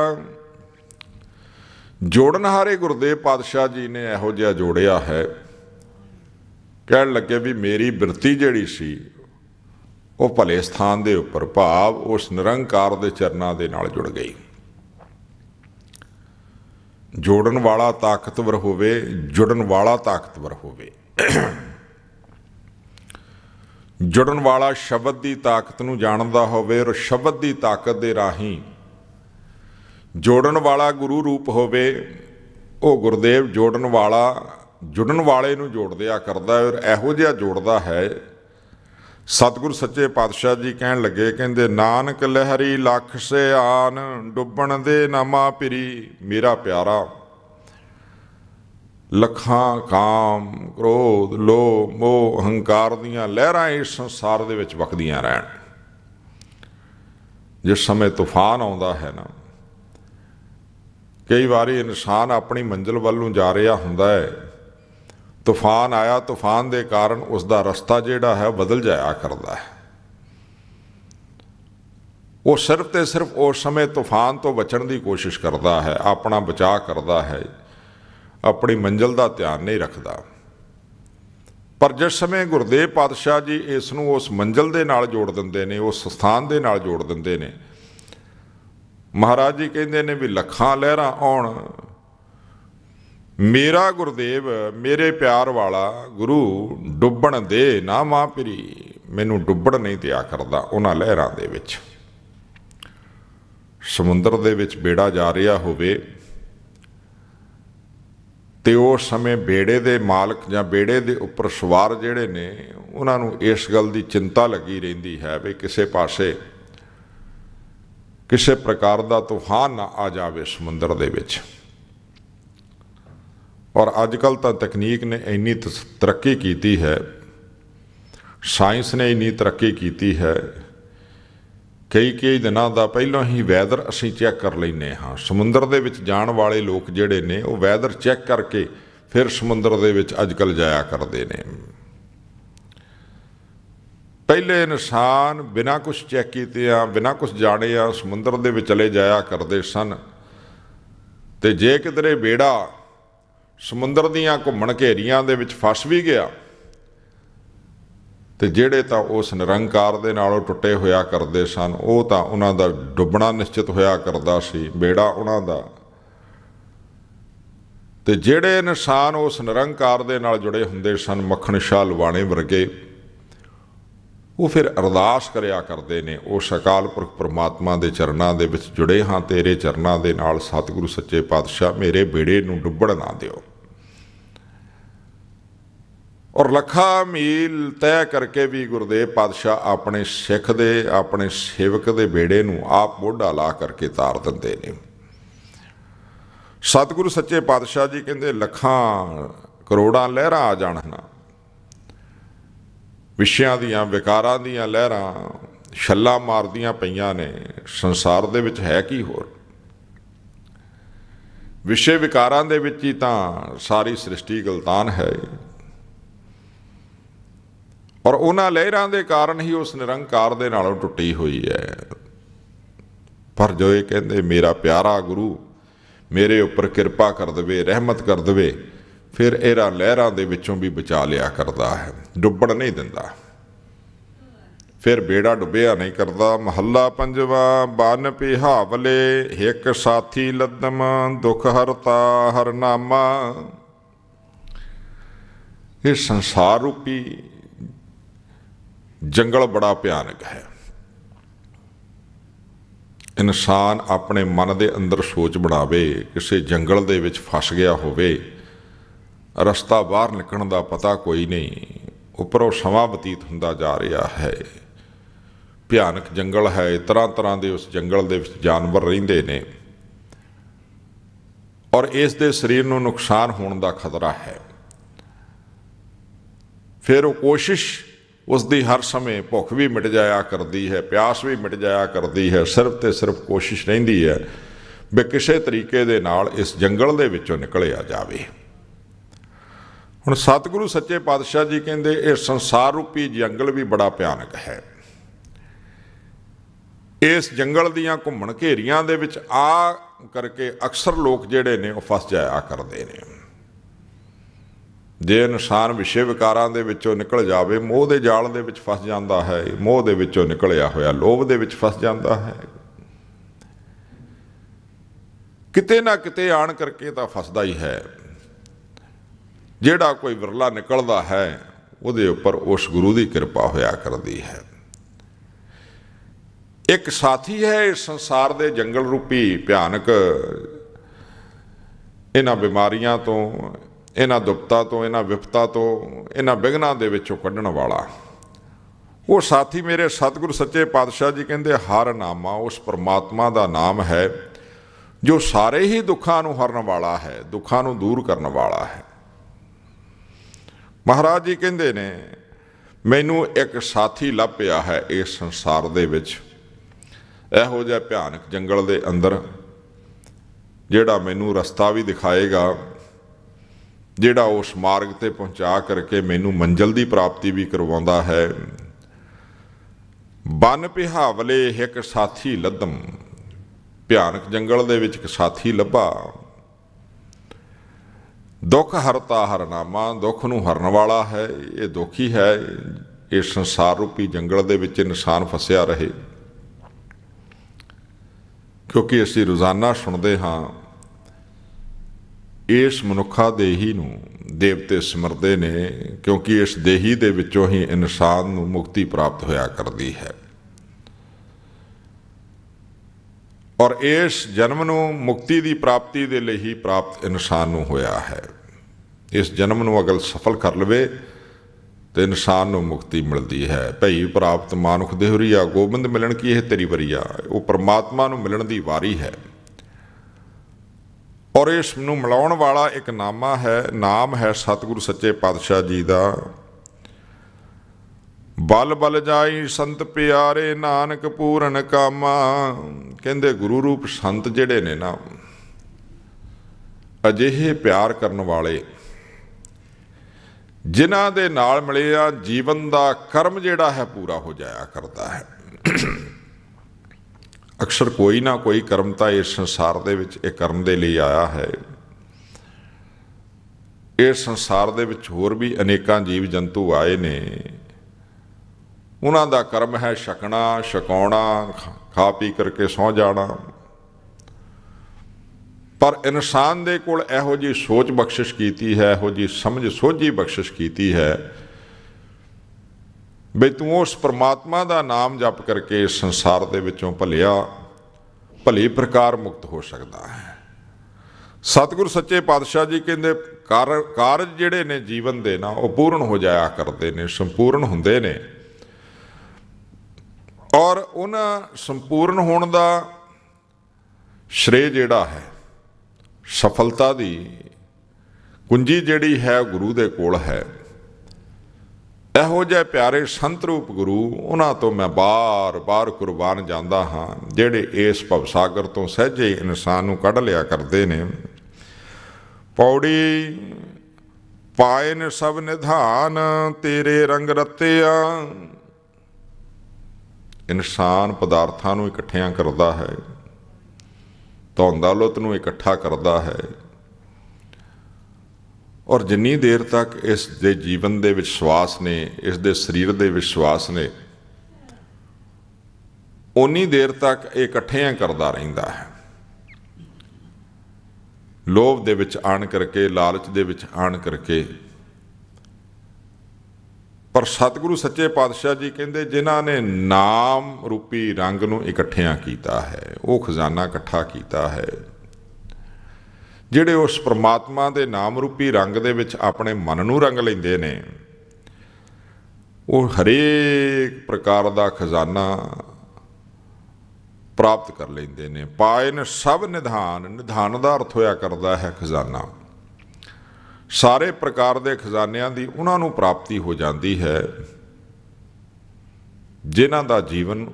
ਜੋੜਨ ਹਾਰੇ ਗੁਰਦੇਵ ਪਾਤਸ਼ਾਹ ਜੀ ਨੇ ਇਹੋ ਜਿਹਾ ਜੋੜਿਆ ਹੈ ਕਹਿਣ ਲੱਗੇ ਵੀ ਮੇਰੀ ਬਿਰਤੀ ਜਿਹੜੀ ਸੀ ਉਹ ਭਲੇ ਸਥਾਨ ਦੇ ਉੱਪਰ ਭਾਵ ਉਸ ਨਿਰੰਕਾਰ ਦੇ ਚਰਨਾਂ ਦੇ ਨਾਲ ਜੁੜ ਗਈ ਜੋੜਨ ਵਾਲਾ ਤਾਕਤਵਰ ਹੋਵੇ ਜੁੜਨ ਵਾਲਾ ਤਾਕਤਵਰ ਹੋਵੇ ਜੁੜਨ ਵਾਲਾ ਸ਼ਬਦ ਦੀ ਤਾਕਤ ਨੂੰ ਜਾਣਦਾ ਹੋਵੇ ਔਰ ਸ਼ਬਦ ਦੀ ਤਾਕਤ ਦੇ ਰਾਹੀਂ ਜੋੜਨ ਵਾਲਾ ਗੁਰੂ ਰੂਪ ਹੋਵੇ ਉਹ ਗੁਰਦੇਵ ਜੋੜਨ ਵਾਲਾ ਜੁੜਨ ਵਾਲੇ ਨੂੰ ਜੋੜਦਿਆ ਕਰਦਾ ਔਰ ਇਹੋ ਜਿਹਾ ਜੋੜਦਾ ਹੈ ਸਤਿਗੁਰ ਸੱਚੇ ਪਾਤਸ਼ਾਹ ਜੀ ਕਹਿਣ ਲੱਗੇ ਕਹਿੰਦੇ ਨਾਨਕ ਲਹਿਰੀ ਲਖ ਸਿਆਨ ਡੁੱਬਣ ਦੇ ਨਾਮਾ ਪਿਰੀ ਮੇਰਾ ਪਿਆਰਾ ਲਖਾਂ ਕਾਮ ਕ੍ਰੋਧ ਲੋਭ ਮੋਹ ਹੰਕਾਰ ਦੀਆਂ ਲਹਿਰਾਂ ਇਸ ਸੰਸਾਰ ਦੇ ਵਿੱਚ ਵਗਦੀਆਂ ਰਹਿਣ ਜਿਸ ਸਮੇਂ ਤੂਫਾਨ ਆਉਂਦਾ ਹੈ ਨਾ ਕਈ ਵਾਰੀ ਇਨਸਾਨ ਆਪਣੀ ਮੰਜ਼ਿਲ ਵੱਲ ਨੂੰ ਜਾ ਰਿਹਾ ਹੁੰਦਾ ਹੈ ਤੂਫਾਨ ਆਇਆ ਤੂਫਾਨ ਦੇ ਕਾਰਨ ਉਸ ਦਾ ਰਸਤਾ ਜਿਹੜਾ ਹੈ ਬਦਲ ਜਾਇਆ ਕਰਦਾ ਹੈ ਉਹ ਸਿਰਫ ਤੇ ਸਿਰਫ ਉਸ ਸਮੇਂ ਤੂਫਾਨ ਤੋਂ ਬਚਣ ਦੀ ਕੋਸ਼ਿਸ਼ ਕਰਦਾ ਹੈ ਆਪਣਾ ਬਚਾਅ ਕਰਦਾ ਹੈ ਆਪਣੀ ਮੰਜ਼ਲ ਦਾ ਧਿਆਨ ਨਹੀਂ ਰੱਖਦਾ ਪਰ ਜਿਸ ਸਮੇਂ ਗੁਰਦੇਵ ਪਾਤਸ਼ਾਹ ਜੀ ਇਸ ਨੂੰ ਉਸ ਮੰਜ਼ਲ ਦੇ ਨਾਲ ਜੋੜ ਦਿੰਦੇ ਨੇ ਉਸ ਸਥਾਨ ਦੇ ਨਾਲ ਜੋੜ ਦਿੰਦੇ ਨੇ ਮਹਾਰਾਜ ਜੀ ਕਹਿੰਦੇ ਨੇ ਵੀ ਲੱਖਾਂ ਲਹਿਰਾਂ ਆਉਣ ਮੇਰਾ ਗੁਰਦੇਵ ਮੇਰੇ ਪਿਆਰ ਵਾਲਾ ਗੁਰੂ ਡੁੱਬਣ ਦੇ ਨਾ ਮਾਪਰੀ ਮੈਨੂੰ ਡੁੱਬਣ ਨਹੀਂ ਦਿਆ ਕਰਦਾ ਉਹਨਾਂ ਲਹਿਰਾਂ ਦੇ ਵਿੱਚ ਸਮੁੰਦਰ ਦੇ ਵਿੱਚ ਬੇੜਾ ਜਾ ਰਿਹਾ ਹੋਵੇ ਤੇ ਉਸ ਸਮੇਂ ਬੇੜੇ ਦੇ ਮਾਲਕ ਜਾਂ ਬੇੜੇ ਦੇ ਉੱਪਰ ਸਵਾਰ ਜਿਹੜੇ ਨੇ ਉਹਨਾਂ ਨੂੰ ਇਸ ਗੱਲ ਦੀ ਚਿੰਤਾ ਲੱਗੀ ਰਹਿੰਦੀ ਹੈ ਵੀ ਕਿਸੇ ਪਾਸੇ ਕਿਸੇ ਪ੍ਰਕਾਰ ਦਾ ਤੂਫਾਨ ਨਾ ਆ ਜਾਵੇ ਸਮੁੰਦਰ ਦੇ ਵਿੱਚ ਔਰ ਅੱਜ ਕੱਲ ਤਾਂ ਤਕਨੀਕ ਨੇ ਇੰਨੀ ਤਰੱਕੀ ਕੀਤੀ ਹੈ ਸਾਇੰਸ ਨੇ ਇੰਨੀ ਤਰੱਕੀ ਕੀਤੀ ਹੈ ਕਈ ਕਈ ਦਿਨਾਂ ਦਾ ਪਹਿਲਾਂ ਹੀ ਵੈਦਰ ਅਸੀਂ ਚੈੱਕ ਕਰ ਲੈਨੇ ਹਾਂ ਸਮੁੰਦਰ ਦੇ ਵਿੱਚ ਜਾਣ ਵਾਲੇ ਲੋਕ ਜਿਹੜੇ ਨੇ ਉਹ ਵੈਦਰ ਚੈੱਕ ਕਰਕੇ ਫਿਰ ਸਮੁੰਦਰ ਦੇ ਵਿੱਚ ਅੱਜ ਕੱਲ ਜਾਇਆ ਕਰਦੇ ਨੇ ਪਹਿਲੇ ਇਨਸਾਨ ਬਿਨਾਂ ਕੁਝ ਚੈੱਕ ਕੀਤੇ ਆ ਬਿਨਾਂ ਕੁਝ ਜਾਣੇ ਆ ਸਮੁੰਦਰ ਦੇ ਵਿੱਚ ਚਲੇ ਜਾਇਆ ਕਰਦੇ ਸਨ ਤੇ ਜੇ ਕਿਧਰੇ ਬੇੜਾ ਸਮੁੰਦਰ ਦੀਆਂ ਘੁੰਮਣ ਘੇਰੀਆਂ ਦੇ ਵਿੱਚ ਫਸ ਵੀ ਗਿਆ ਤੇ ਜਿਹੜੇ ਤਾਂ ਉਸ ਨਿਰੰਕਾਰ ਦੇ ਨਾਲੋਂ ਟੁੱਟੇ ਹੋਇਆ ਕਰਦੇ ਸਨ ਉਹ ਤਾਂ ਉਹਨਾਂ ਦਾ ਡੁੱਬਣਾ ਨਿਸ਼ਚਿਤ ਹੋਇਆ ਕਰਦਾ ਸੀ ਬੇੜਾ ਉਹਨਾਂ ਦਾ ਤੇ ਜਿਹੜੇ ਇਨਸਾਨ ਉਸ ਨਿਰੰਕਾਰ ਦੇ ਨਾਲ ਜੁੜੇ ਹੁੰਦੇ ਸਨ ਮੱਖਣ ਸ਼ਾਹ ਲਵਾਣੇ ਵਰਗੇ ਉਹ ਫਿਰ ਅਰਦਾਸ ਕਰਿਆ ਕਰਦੇ ਨੇ ਉਹ ਸ਼ਕਾਲ ਪੁਰਖ ਪ੍ਰਮਾਤਮਾ ਦੇ ਚਰਨਾਂ ਦੇ ਵਿੱਚ ਜੁੜੇ ਹਾਂ ਤੇਰੇ ਚਰਨਾਂ ਦੇ ਨਾਲ ਸਤਿਗੁਰੂ ਸੱਚੇ ਪਾਤਸ਼ਾਹ ਮੇਰੇ ਬੇੜੇ ਨੂੰ ਡੁੱਬਣ ਨਾ ਦਿਓ ਔਰ ਲੱਖਾਂ ਮੀਲ ਤੈਅ ਕਰਕੇ ਵੀ ਗੁਰਦੇਵ ਪਾਤਸ਼ਾਹ ਆਪਣੇ ਸਿੱਖ ਦੇ ਆਪਣੇ ਸੇਵਕ ਦੇ ਬੇੜੇ ਨੂੰ ਆਪ ਮੋਢਾ ਲਾ ਕਰਕੇ ਤਾਰ ਦਿੰਦੇ ਨੇ ਸਤਿਗੁਰੂ ਸੱਚੇ ਪਾਤਸ਼ਾਹ ਜੀ ਕਹਿੰਦੇ ਲੱਖਾਂ ਕਰੋੜਾਂ ਲਹਿਰਾਂ ਆ ਜਾਣਨਾ ਵਿਸ਼ਿਆਂ ਦੀਆਂ ਵਿਕਾਰਾਂ ਦੀਆਂ ਲਹਿਰਾਂ ਛੱਲਾ ਮਾਰਦੀਆਂ ਪਈਆਂ ਨੇ ਸੰਸਾਰ ਦੇ ਵਿੱਚ ਹੈ ਕੀ ਹੋਰ ਵਿਸ਼ੇ ਵਿਕਾਰਾਂ ਦੇ ਵਿੱਚ ਹੀ ਤਾਂ ਸਾਰੀ ਸ੍ਰਿਸ਼ਟੀ ਗਲਤਾਨ ਹੈ ਔਰ ਉਹਨਾਂ ਲਹਿਰਾਂ ਦੇ ਕਾਰਨ ਹੀ ਉਸ ਨਿਰੰਕਾਰ ਦੇ ਨਾਲੋਂ ਟੁੱਟੀ ਹੋਈ ਹੈ ਪਰ ਜੋ ਇਹ ਕਹਿੰਦੇ ਮੇਰਾ ਪਿਆਰਾ ਗੁਰੂ ਮੇਰੇ ਉੱਪਰ ਕਿਰਪਾ ਕਰ ਦਵੇ ਰਹਿਮਤ ਕਰ ਦਵੇ ਫਿਰ ਇਹਰਾ ਲਹਿਰਾਂ ਦੇ ਵਿੱਚੋਂ ਵੀ ਬਚਾ ਲਿਆ ਕਰਦਾ ਹੈ ਡੁੱਬਣ ਨਹੀਂ ਦਿੰਦਾ ਫਿਰ ਬੇੜਾ ਡੁੱਬਿਆ ਨਹੀਂ ਕਰਦਾ ਮਹੱਲਾ ਪੰਜਵਾ ਬਨ ਪਿਹਾਵਲੇ ਇੱਕ ਸਾਥੀ ਲਦਮ ਦੁਖ ਹਰਤਾ ਹਰਨਾਮਾ ਇਹ ਸੰਸਾਰ ਰੂਪੀ ਜੰਗਲ ਬੜਾ ਭਿਆਨਕ ਹੈ ਇਨਸਾਨ ਆਪਣੇ ਮਨ ਦੇ ਅੰਦਰ ਸੋਚ ਬਣਾਵੇ ਕਿਸੇ ਜੰਗਲ ਦੇ ਵਿੱਚ ਫਸ ਗਿਆ ਹੋਵੇ ਰਸਤਾ ਬਾਹਰ ਨਿਕਲਣ ਦਾ ਪਤਾ ਕੋਈ ਨਹੀਂ ਉੱਪਰੋਂ ਸਮਾਂ ਬਤੀਤ ਹੁੰਦਾ ਜਾ ਰਿਹਾ ਹੈ ਭਿਆਨਕ ਜੰਗਲ ਹੈ ਤਰ੍ਹਾਂ ਤਰ੍ਹਾਂ ਦੇ ਉਸ ਜੰਗਲ ਦੇ ਵਿੱਚ ਜਾਨਵਰ ਰਹਿੰਦੇ ਨੇ ਔਰ ਇਸ ਦੇ ਸਰੀਰ ਨੂੰ ਨੁਕਸਾਨ ਹੋਣ ਦਾ ਖਤਰਾ ਹੈ ਫਿਰ ਉਹ ਕੋਸ਼ਿਸ਼ ਉਸ ਦੀ ਹਰ ਸਮੇਂ ਭੁੱਖ ਵੀ ਮਿਟ ਜਾਇਆ ਕਰਦੀ ਹੈ ਪਿਆਸ ਵੀ ਮਿਟ ਜਾਇਆ ਕਰਦੀ ਹੈ ਸਿਰਫ ਤੇ ਸਿਰਫ ਕੋਸ਼ਿਸ਼ ਰਹਿੰਦੀ ਹੈ ਵੀ ਕਿਸੇ ਤਰੀਕੇ ਦੇ ਨਾਲ ਇਸ ਜੰਗਲ ਦੇ ਵਿੱਚੋਂ ਨਿਕਲਿਆ ਜਾਵੇ ਹੁਣ ਸਤਿਗੁਰੂ ਸੱਚੇ ਪਾਤਸ਼ਾਹ ਜੀ ਕਹਿੰਦੇ ਇਹ ਸੰਸਾਰ ਰੂਪੀ ਜੰਗਲ ਵੀ ਬੜਾ ਭਿਆਨਕ ਹੈ ਇਸ ਜੰਗਲ ਦੀਆਂ ਘੁੰਮਣ ਘੇਰੀਆਂ ਦੇ ਵਿੱਚ ਆ ਕਰਕੇ ਅਕਸਰ ਲੋਕ ਜਿਹੜੇ ਨੇ ਉਹ ਫਸ ਜਾਇਆ ਕਰਦੇ ਨੇ ਜੇ ਇਨਸਾਨ ਵਿਸ਼ੇ ਵਿਕਾਰਾਂ ਦੇ ਵਿੱਚੋਂ ਨਿਕਲ ਜਾਵੇ ਮੋਹ ਦੇ ਜਾਲ ਦੇ ਵਿੱਚ ਫਸ ਜਾਂਦਾ ਹੈ ਮੋਹ ਦੇ ਵਿੱਚੋਂ ਨਿਕਲਿਆ ਹੋਇਆ ਲੋਭ ਦੇ ਵਿੱਚ ਫਸ ਜਾਂਦਾ ਹੈ ਕਿਤੇ ਨਾ ਕਿਤੇ ਆਣ ਕਰਕੇ ਤਾਂ ਫਸਦਾ ਹੀ ਹੈ ਜਿਹੜਾ ਕੋਈ ਵਿਰਲਾ ਨਿਕਲਦਾ ਹੈ ਉਹਦੇ ਉੱਪਰ ਉਸ ਗੁਰੂ ਦੀ ਕਿਰਪਾ ਹੋਇਆ ਕਰਦੀ ਹੈ ਇੱਕ ਸਾਥੀ ਹੈ ਇਸ ਸੰਸਾਰ ਦੇ ਜੰਗਲ ਰੂਪੀ ਭਿਆਨਕ ਇਹਨਾਂ ਬਿਮਾਰੀਆਂ ਤੋਂ ਇਹਨਾਂ ਦੁਪਤਾ ਤੋਂ ਇਹਨਾਂ ਵਿਪਤਾ ਤੋਂ ਇਹਨਾਂ ਵਿਗਨਾਂ ਦੇ ਵਿੱਚੋਂ ਕੱਢਣ ਵਾਲਾ ਉਹ ਸਾਥੀ ਮੇਰੇ ਸਤਿਗੁਰ ਸੱਚੇ ਪਾਤਸ਼ਾਹ ਜੀ ਕਹਿੰਦੇ ਹਰ ਨਾਮਾ ਉਸ ਪਰਮਾਤਮਾ ਦਾ ਨਾਮ ਹੈ ਜੋ ਸਾਰੇ ਹੀ ਦੁੱਖਾਂ ਨੂੰ ਹਰਨ ਵਾਲਾ ਹੈ ਦੁੱਖਾਂ ਨੂੰ ਦੂਰ ਕਰਨ ਵਾਲਾ ਹੈ ਮਹਾਰਾਜ ਜੀ ਕਹਿੰਦੇ ਨੇ ਮੈਨੂੰ ਇੱਕ ਸਾਥੀ ਲੱਭਿਆ ਹੈ ਇਸ ਸੰਸਾਰ ਦੇ ਵਿੱਚ ਇਹੋ ਜਿਹਾ ਭਿਆਨਕ ਜੰਗਲ ਦੇ ਅੰਦਰ ਜਿਹੜਾ ਮੈਨੂੰ ਰਸਤਾ ਵੀ ਦਿਖਾਏਗਾ ਜਿਹੜਾ ਉਸ ਮਾਰਗ ਤੇ ਪਹੁੰਚਾ ਕਰਕੇ ਮੈਨੂੰ ਮੰਜ਼ਲ ਦੀ ਪ੍ਰਾਪਤੀ ਵੀ ਕਰਵਾਉਂਦਾ ਹੈ ਬਨ ਪਿਹਾਵਲੇ ਇੱਕ ਸਾਥੀ ਲੱਦਮ ਭਿਆਨਕ ਜੰਗਲ ਦੇ ਵਿੱਚ ਇੱਕ ਸਾਥੀ ਲੱਭਾ ਦੁੱਖ ਹਰਤਾ ਹਰਨਾਮਾ ਦੁੱਖ ਨੂੰ ਹਰਨ ਵਾਲਾ ਹੈ ਇਹ ਦੁਖੀ ਹੈ ਇਹ ਸੰਸਾਰ ਰੂਪੀ ਜੰਗਲ ਦੇ ਵਿੱਚ ਇਨਸਾਨ ਫਸਿਆ ਰਹੇ ਕਿਉਂਕਿ ਅਸੀਂ ਰੋਜ਼ਾਨਾ ਸੁਣਦੇ ਹਾਂ ਇਸ ਮਨੁੱਖਾ ਦੇਹੀ ਨੂੰ ਦੇਵਤੇ ਸਮਰਦੇ ਨੇ ਕਿਉਂਕਿ ਇਸ ਦੇਹੀ ਦੇ ਵਿੱਚੋਂ ਹੀ ਇਨਸਾਨ ਨੂੰ ਮੁਕਤੀ ਪ੍ਰਾਪਤ ਹੋਇਆ ਕਰਦੀ ਹੈ ਔਰ ਇਸ ਜਨਮ ਨੂੰ ਮੁਕਤੀ ਦੀ ਪ੍ਰਾਪਤੀ ਦੇ ਲਈ ਹੀ ਪ੍ਰਾਪਤ ਇਨਸਾਨ ਨੂੰ ਹੋਇਆ ਹੈ ਇਸ ਜਨਮ ਨੂੰ ਅਗਲ ਸਫਲ ਕਰ ਲਵੇ ਤੇ ਇਨਸਾਨ ਨੂੰ ਮੁਕਤੀ ਮਿਲਦੀ ਹੈ ਭਈ ਪ੍ਰਾਪਤ ਮਾਨੁਖ ਦੇਹੁਰੀਆ ਗੋਬਿੰਦ ਮਿਲਣ ਕੀ ਇਹ ਤੇਰੀ ਵਰੀਆ ਉਹ ਪਰਮਾਤਮਾ ਨੂੰ ਮਿਲਣ ਦੀ ਵਾਰੀ ਹੈ ਔਰ ਇਸ ਨੂੰ ਮਿਲਾਉਣ ਵਾਲਾ ਇੱਕ ਨਾਮਾ ਹੈ ਨਾਮ ਹੈ ਸਤਿਗੁਰੂ ਸੱਚੇ ਪਾਤਸ਼ਾਹ ਜੀ ਦਾ ਬਲ ਬਲ ਜਾਈ ਸੰਤ ਪਿਆਰੇ ਨਾਨਕ ਪੂਰਨ ਕਾਮਾ ਕਹਿੰਦੇ ਗੁਰੂ ਰੂਪ ਸੰਤ ਜਿਹੜੇ ਨੇ ਨਾ ਅਜਿਹੇ ਪਿਆਰ ਕਰਨ ਵਾਲੇ ਜਿਨ੍ਹਾਂ ਦੇ ਨਾਲ ਮਿਲੇ ਆ ਜੀਵਨ ਦਾ ਕਰਮ ਜਿਹੜਾ ਹੈ ਪੂਰਾ ਹੋ ਜਾਇਆ ਕਰਦਾ ਹੈ ਅਕਸਰ ਕੋਈ ਨਾ ਕੋਈ ਕਰਮ ਤਾਂ ਇਸ ਸੰਸਾਰ ਦੇ ਵਿੱਚ ਇਹ ਕਰਮ ਦੇ ਲਈ ਆਇਆ ਹੈ ਇਸ ਸੰਸਾਰ ਦੇ ਵਿੱਚ ਹੋਰ ਵੀ ਅਨੇਕਾਂ ਜੀਵ ਜੰਤੂ ਆਏ ਨੇ ਉਹਨਾਂ ਦਾ ਕਰਮ ਹੈ ਛਕਣਾ ਛਕਾਉਣਾ ਖਾ ਪੀ ਕਰਕੇ ਸੌ ਜਾਣਾ ਪਰ ਇਨਸਾਨ ਦੇ ਕੋਲ ਇਹੋ ਜੀ ਸੋਚ ਬਖਸ਼ਿਸ਼ ਕੀਤੀ ਹੈ ਇਹੋ ਜੀ ਸਮਝ ਸੋਝੀ ਬਖਸ਼ਿਸ਼ ਕੀਤੀ ਹੈ ਬਈ ਤੂੰ ਉਸ ਪਰਮਾਤਮਾ ਦਾ ਨਾਮ ਜਪ ਕਰਕੇ ਇਸ ਸੰਸਾਰ ਦੇ ਵਿੱਚੋਂ ਭਲਿਆ ਭਲੀ ਪ੍ਰਕਾਰ ਮੁਕਤ ਹੋ ਸਕਦਾ ਹੈ ਸਤਿਗੁਰ ਸੱਚੇ ਪਾਤਸ਼ਾਹ ਜੀ ਕਹਿੰਦੇ ਕਾਰਜ ਜਿਹੜੇ ਨੇ ਜੀਵਨ ਦੇ ਨਾ ਉਹ ਪੂਰਨ ਹੋ ਜਾਇਆ ਕਰਦੇ ਨੇ ਸੰਪੂਰਨ ਹੁੰਦੇ ਨੇ ਔਰ ਉਹਨਾਂ ਸੰਪੂਰਨ ਹੋਣ ਦਾ ਸ਼੍ਰੇ ਜਿਹੜਾ ਹੈ ਸਫਲਤਾ ਦੀ ਕੁੰਜੀ ਜਿਹੜੀ ਹੈ ਗੁਰੂ ਦੇ ਕੋਲ ਹੈ ਇਹੋ ਜਿਹੇ ਪਿਆਰੇ ਸੰਤ ਰੂਪ ਗੁਰੂ ਉਹਨਾਂ ਤੋਂ ਮੈਂ ਬਾਰ-ਬਾਰ ਕੁਰਬਾਨ ਜਾਂਦਾ ਹਾਂ ਜਿਹੜੇ ਇਸ ਭਵਸਾਗਰ ਤੋਂ ਸਹਿਜੇ ਇਨਸਾਨ ਨੂੰ ਕੱਢ ਲਿਆ ਕਰਦੇ ਨੇ ਪੌੜੀ ਪਾਇਨ ਸਭ ਨਿਧਾਨ ਤੇਰੇ ਰੰਗ ਰਤਿਆ ਇਨਸਾਨ ਪਦਾਰਥਾਂ ਨੂੰ ਇਕੱਠਿਆਂ ਕਰਦਾ ਹੈ ਤੋਂ ਦੌਲਤ ਨੂੰ ਇਕੱਠਾ ਕਰਦਾ ਹੈ ਔਰ ਜਿੰਨੀ ਦੇਰ ਤੱਕ ਇਸ ਦੇ ਜੀਵਨ ਦੇ ਵਿਸ਼ਵਾਸ ਨੇ ਇਸ ਦੇ ਸਰੀਰ ਦੇ ਵਿਸ਼ਵਾਸ ਨੇ ਉਨੀ ਦੇਰ ਤੱਕ ਇਹ ਇਕੱਠਿਆਂ ਕਰਦਾ ਰਹਿੰਦਾ ਹੈ ਲੋਭ ਦੇ ਵਿੱਚ ਆਣ ਕਰਕੇ ਲਾਲਚ ਦੇ ਵਿੱਚ ਆਣ ਕਰਕੇ ਪਰ ਸਤਿਗੁਰੂ ਸੱਚੇ ਪਾਤਸ਼ਾਹ ਜੀ ਕਹਿੰਦੇ ਜਿਨ੍ਹਾਂ ਨੇ ਨਾਮ ਰੂਪੀ ਰੰਗ ਨੂੰ ਇਕੱਠਿਆਂ ਕੀਤਾ ਹੈ ਉਹ ਖਜ਼ਾਨਾ ਇਕੱਠਾ ਕੀਤਾ ਹੈ ਜਿਹੜੇ ਉਸ ਪ੍ਰਮਾਤਮਾ ਦੇ ਨਾਮ ਰੂਪੀ ਰੰਗ ਦੇ ਵਿੱਚ ਆਪਣੇ ਮਨ ਨੂੰ ਰੰਗ ਲੈਂਦੇ ਨੇ ਉਹ ਹਰੇਕ ਪ੍ਰਕਾਰ ਦਾ ਖਜ਼ਾਨਾ ਪ੍ਰਾਪਤ ਕਰ ਲੈਂਦੇ ਨੇ ਪਾਇਨ ਸਭ ਨਿਧਾਨ ਨਿਧਾਨ ਦਾ ਅਰਥ ਹੋਇਆ ਕਰਦਾ ਹੈ ਖਜ਼ਾਨਾ ਸਾਰੇ ਪ੍ਰਕਾਰ ਦੇ ਖਜ਼ਾਨਿਆਂ ਦੀ ਉਹਨਾਂ ਨੂੰ ਪ੍ਰਾਪਤੀ ਹੋ ਜਾਂਦੀ ਹੈ ਜਿਨ੍ਹਾਂ ਦਾ ਜੀਵਨ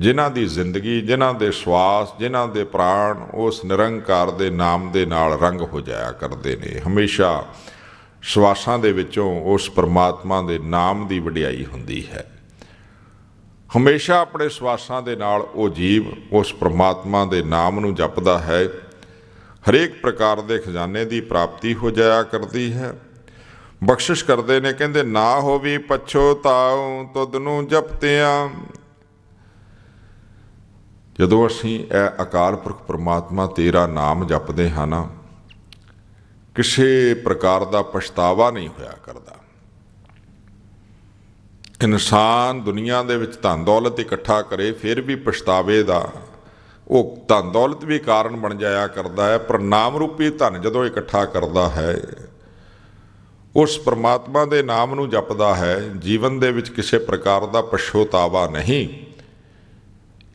ਜਿਨ੍ਹਾਂ ਦੀ ਜ਼ਿੰਦਗੀ ਜਿਨ੍ਹਾਂ ਦੇ ਸਵਾਸ ਜਿਨ੍ਹਾਂ ਦੇ ਪ੍ਰਾਣ ਉਸ ਨਿਰੰਕਾਰ ਦੇ ਨਾਮ ਦੇ ਨਾਲ ਰੰਗ ਹੋ ਜਾਇਆ ਕਰਦੇ ਨੇ ਹਮੇਸ਼ਾ ਸਵਾਸਾਂ ਦੇ ਵਿੱਚੋਂ ਉਸ ਪਰਮਾਤਮਾ ਦੇ ਨਾਮ ਦੀ ਵਡਿਆਈ ਹੁੰਦੀ ਹੈ ਹਮੇਸ਼ਾ ਆਪਣੇ ਸਵਾਸਾਂ ਦੇ ਨਾਲ ਉਹ ਜੀਵ ਉਸ ਪਰਮਾਤਮਾ ਦੇ ਨਾਮ ਨੂੰ ਜਪਦਾ ਹੈ ਹਰੇਕ ਪ੍ਰਕਾਰ ਦੇ ਖਜ਼ਾਨੇ ਦੀ ਪ੍ਰਾਪਤੀ ਹੋ ਜਾਇਆ ਕਰਦੀ ਹੈ ਬਖਸ਼ਿਸ਼ ਕਰਦੇ ਨੇ ਕਹਿੰਦੇ ਨਾ ਹੋਵੀ ਪਛੋਤਾਉ ਤੁਦ ਨੂੰ ਜਪਤਿਆਂ ਜਦੋਂ ਅਸੀਂ ਇਹ ਅਕਾਲ ਪੁਰਖ ਪ੍ਰਮਾਤਮਾ ਤੇਰਾ ਨਾਮ ਜਪਦੇ ਹਾਂ ਨਾ ਕਿਸੇ ਪ੍ਰਕਾਰ ਦਾ ਪਛਤਾਵਾ ਨਹੀਂ ਹੋਇਆ ਕਰਦਾ ਇਨਸਾਨ ਦੁਨੀਆ ਦੇ ਵਿੱਚ ਧਨ ਦੌਲਤ ਇਕੱਠਾ ਕਰੇ ਫਿਰ ਵੀ ਪਛਤਾਵੇ ਦਾ ਉਹ ਧਨ ਦੌਲਤ ਵੀ ਕਾਰਨ ਬਣ ਜਾਇਆ ਕਰਦਾ ਹੈ ਪਰ ਨਾਮ ਰੂਪੀ ਧਨ ਜਦੋਂ ਇਕੱਠਾ ਕਰਦਾ ਹੈ ਉਸ ਪ੍ਰਮਾਤਮਾ ਦੇ ਨਾਮ ਨੂੰ ਜਪਦਾ ਹੈ ਜੀਵਨ ਦੇ ਵਿੱਚ ਕਿਸੇ ਪ੍ਰਕਾਰ ਦਾ ਪਛੋਤਾਵਾ ਨਹੀਂ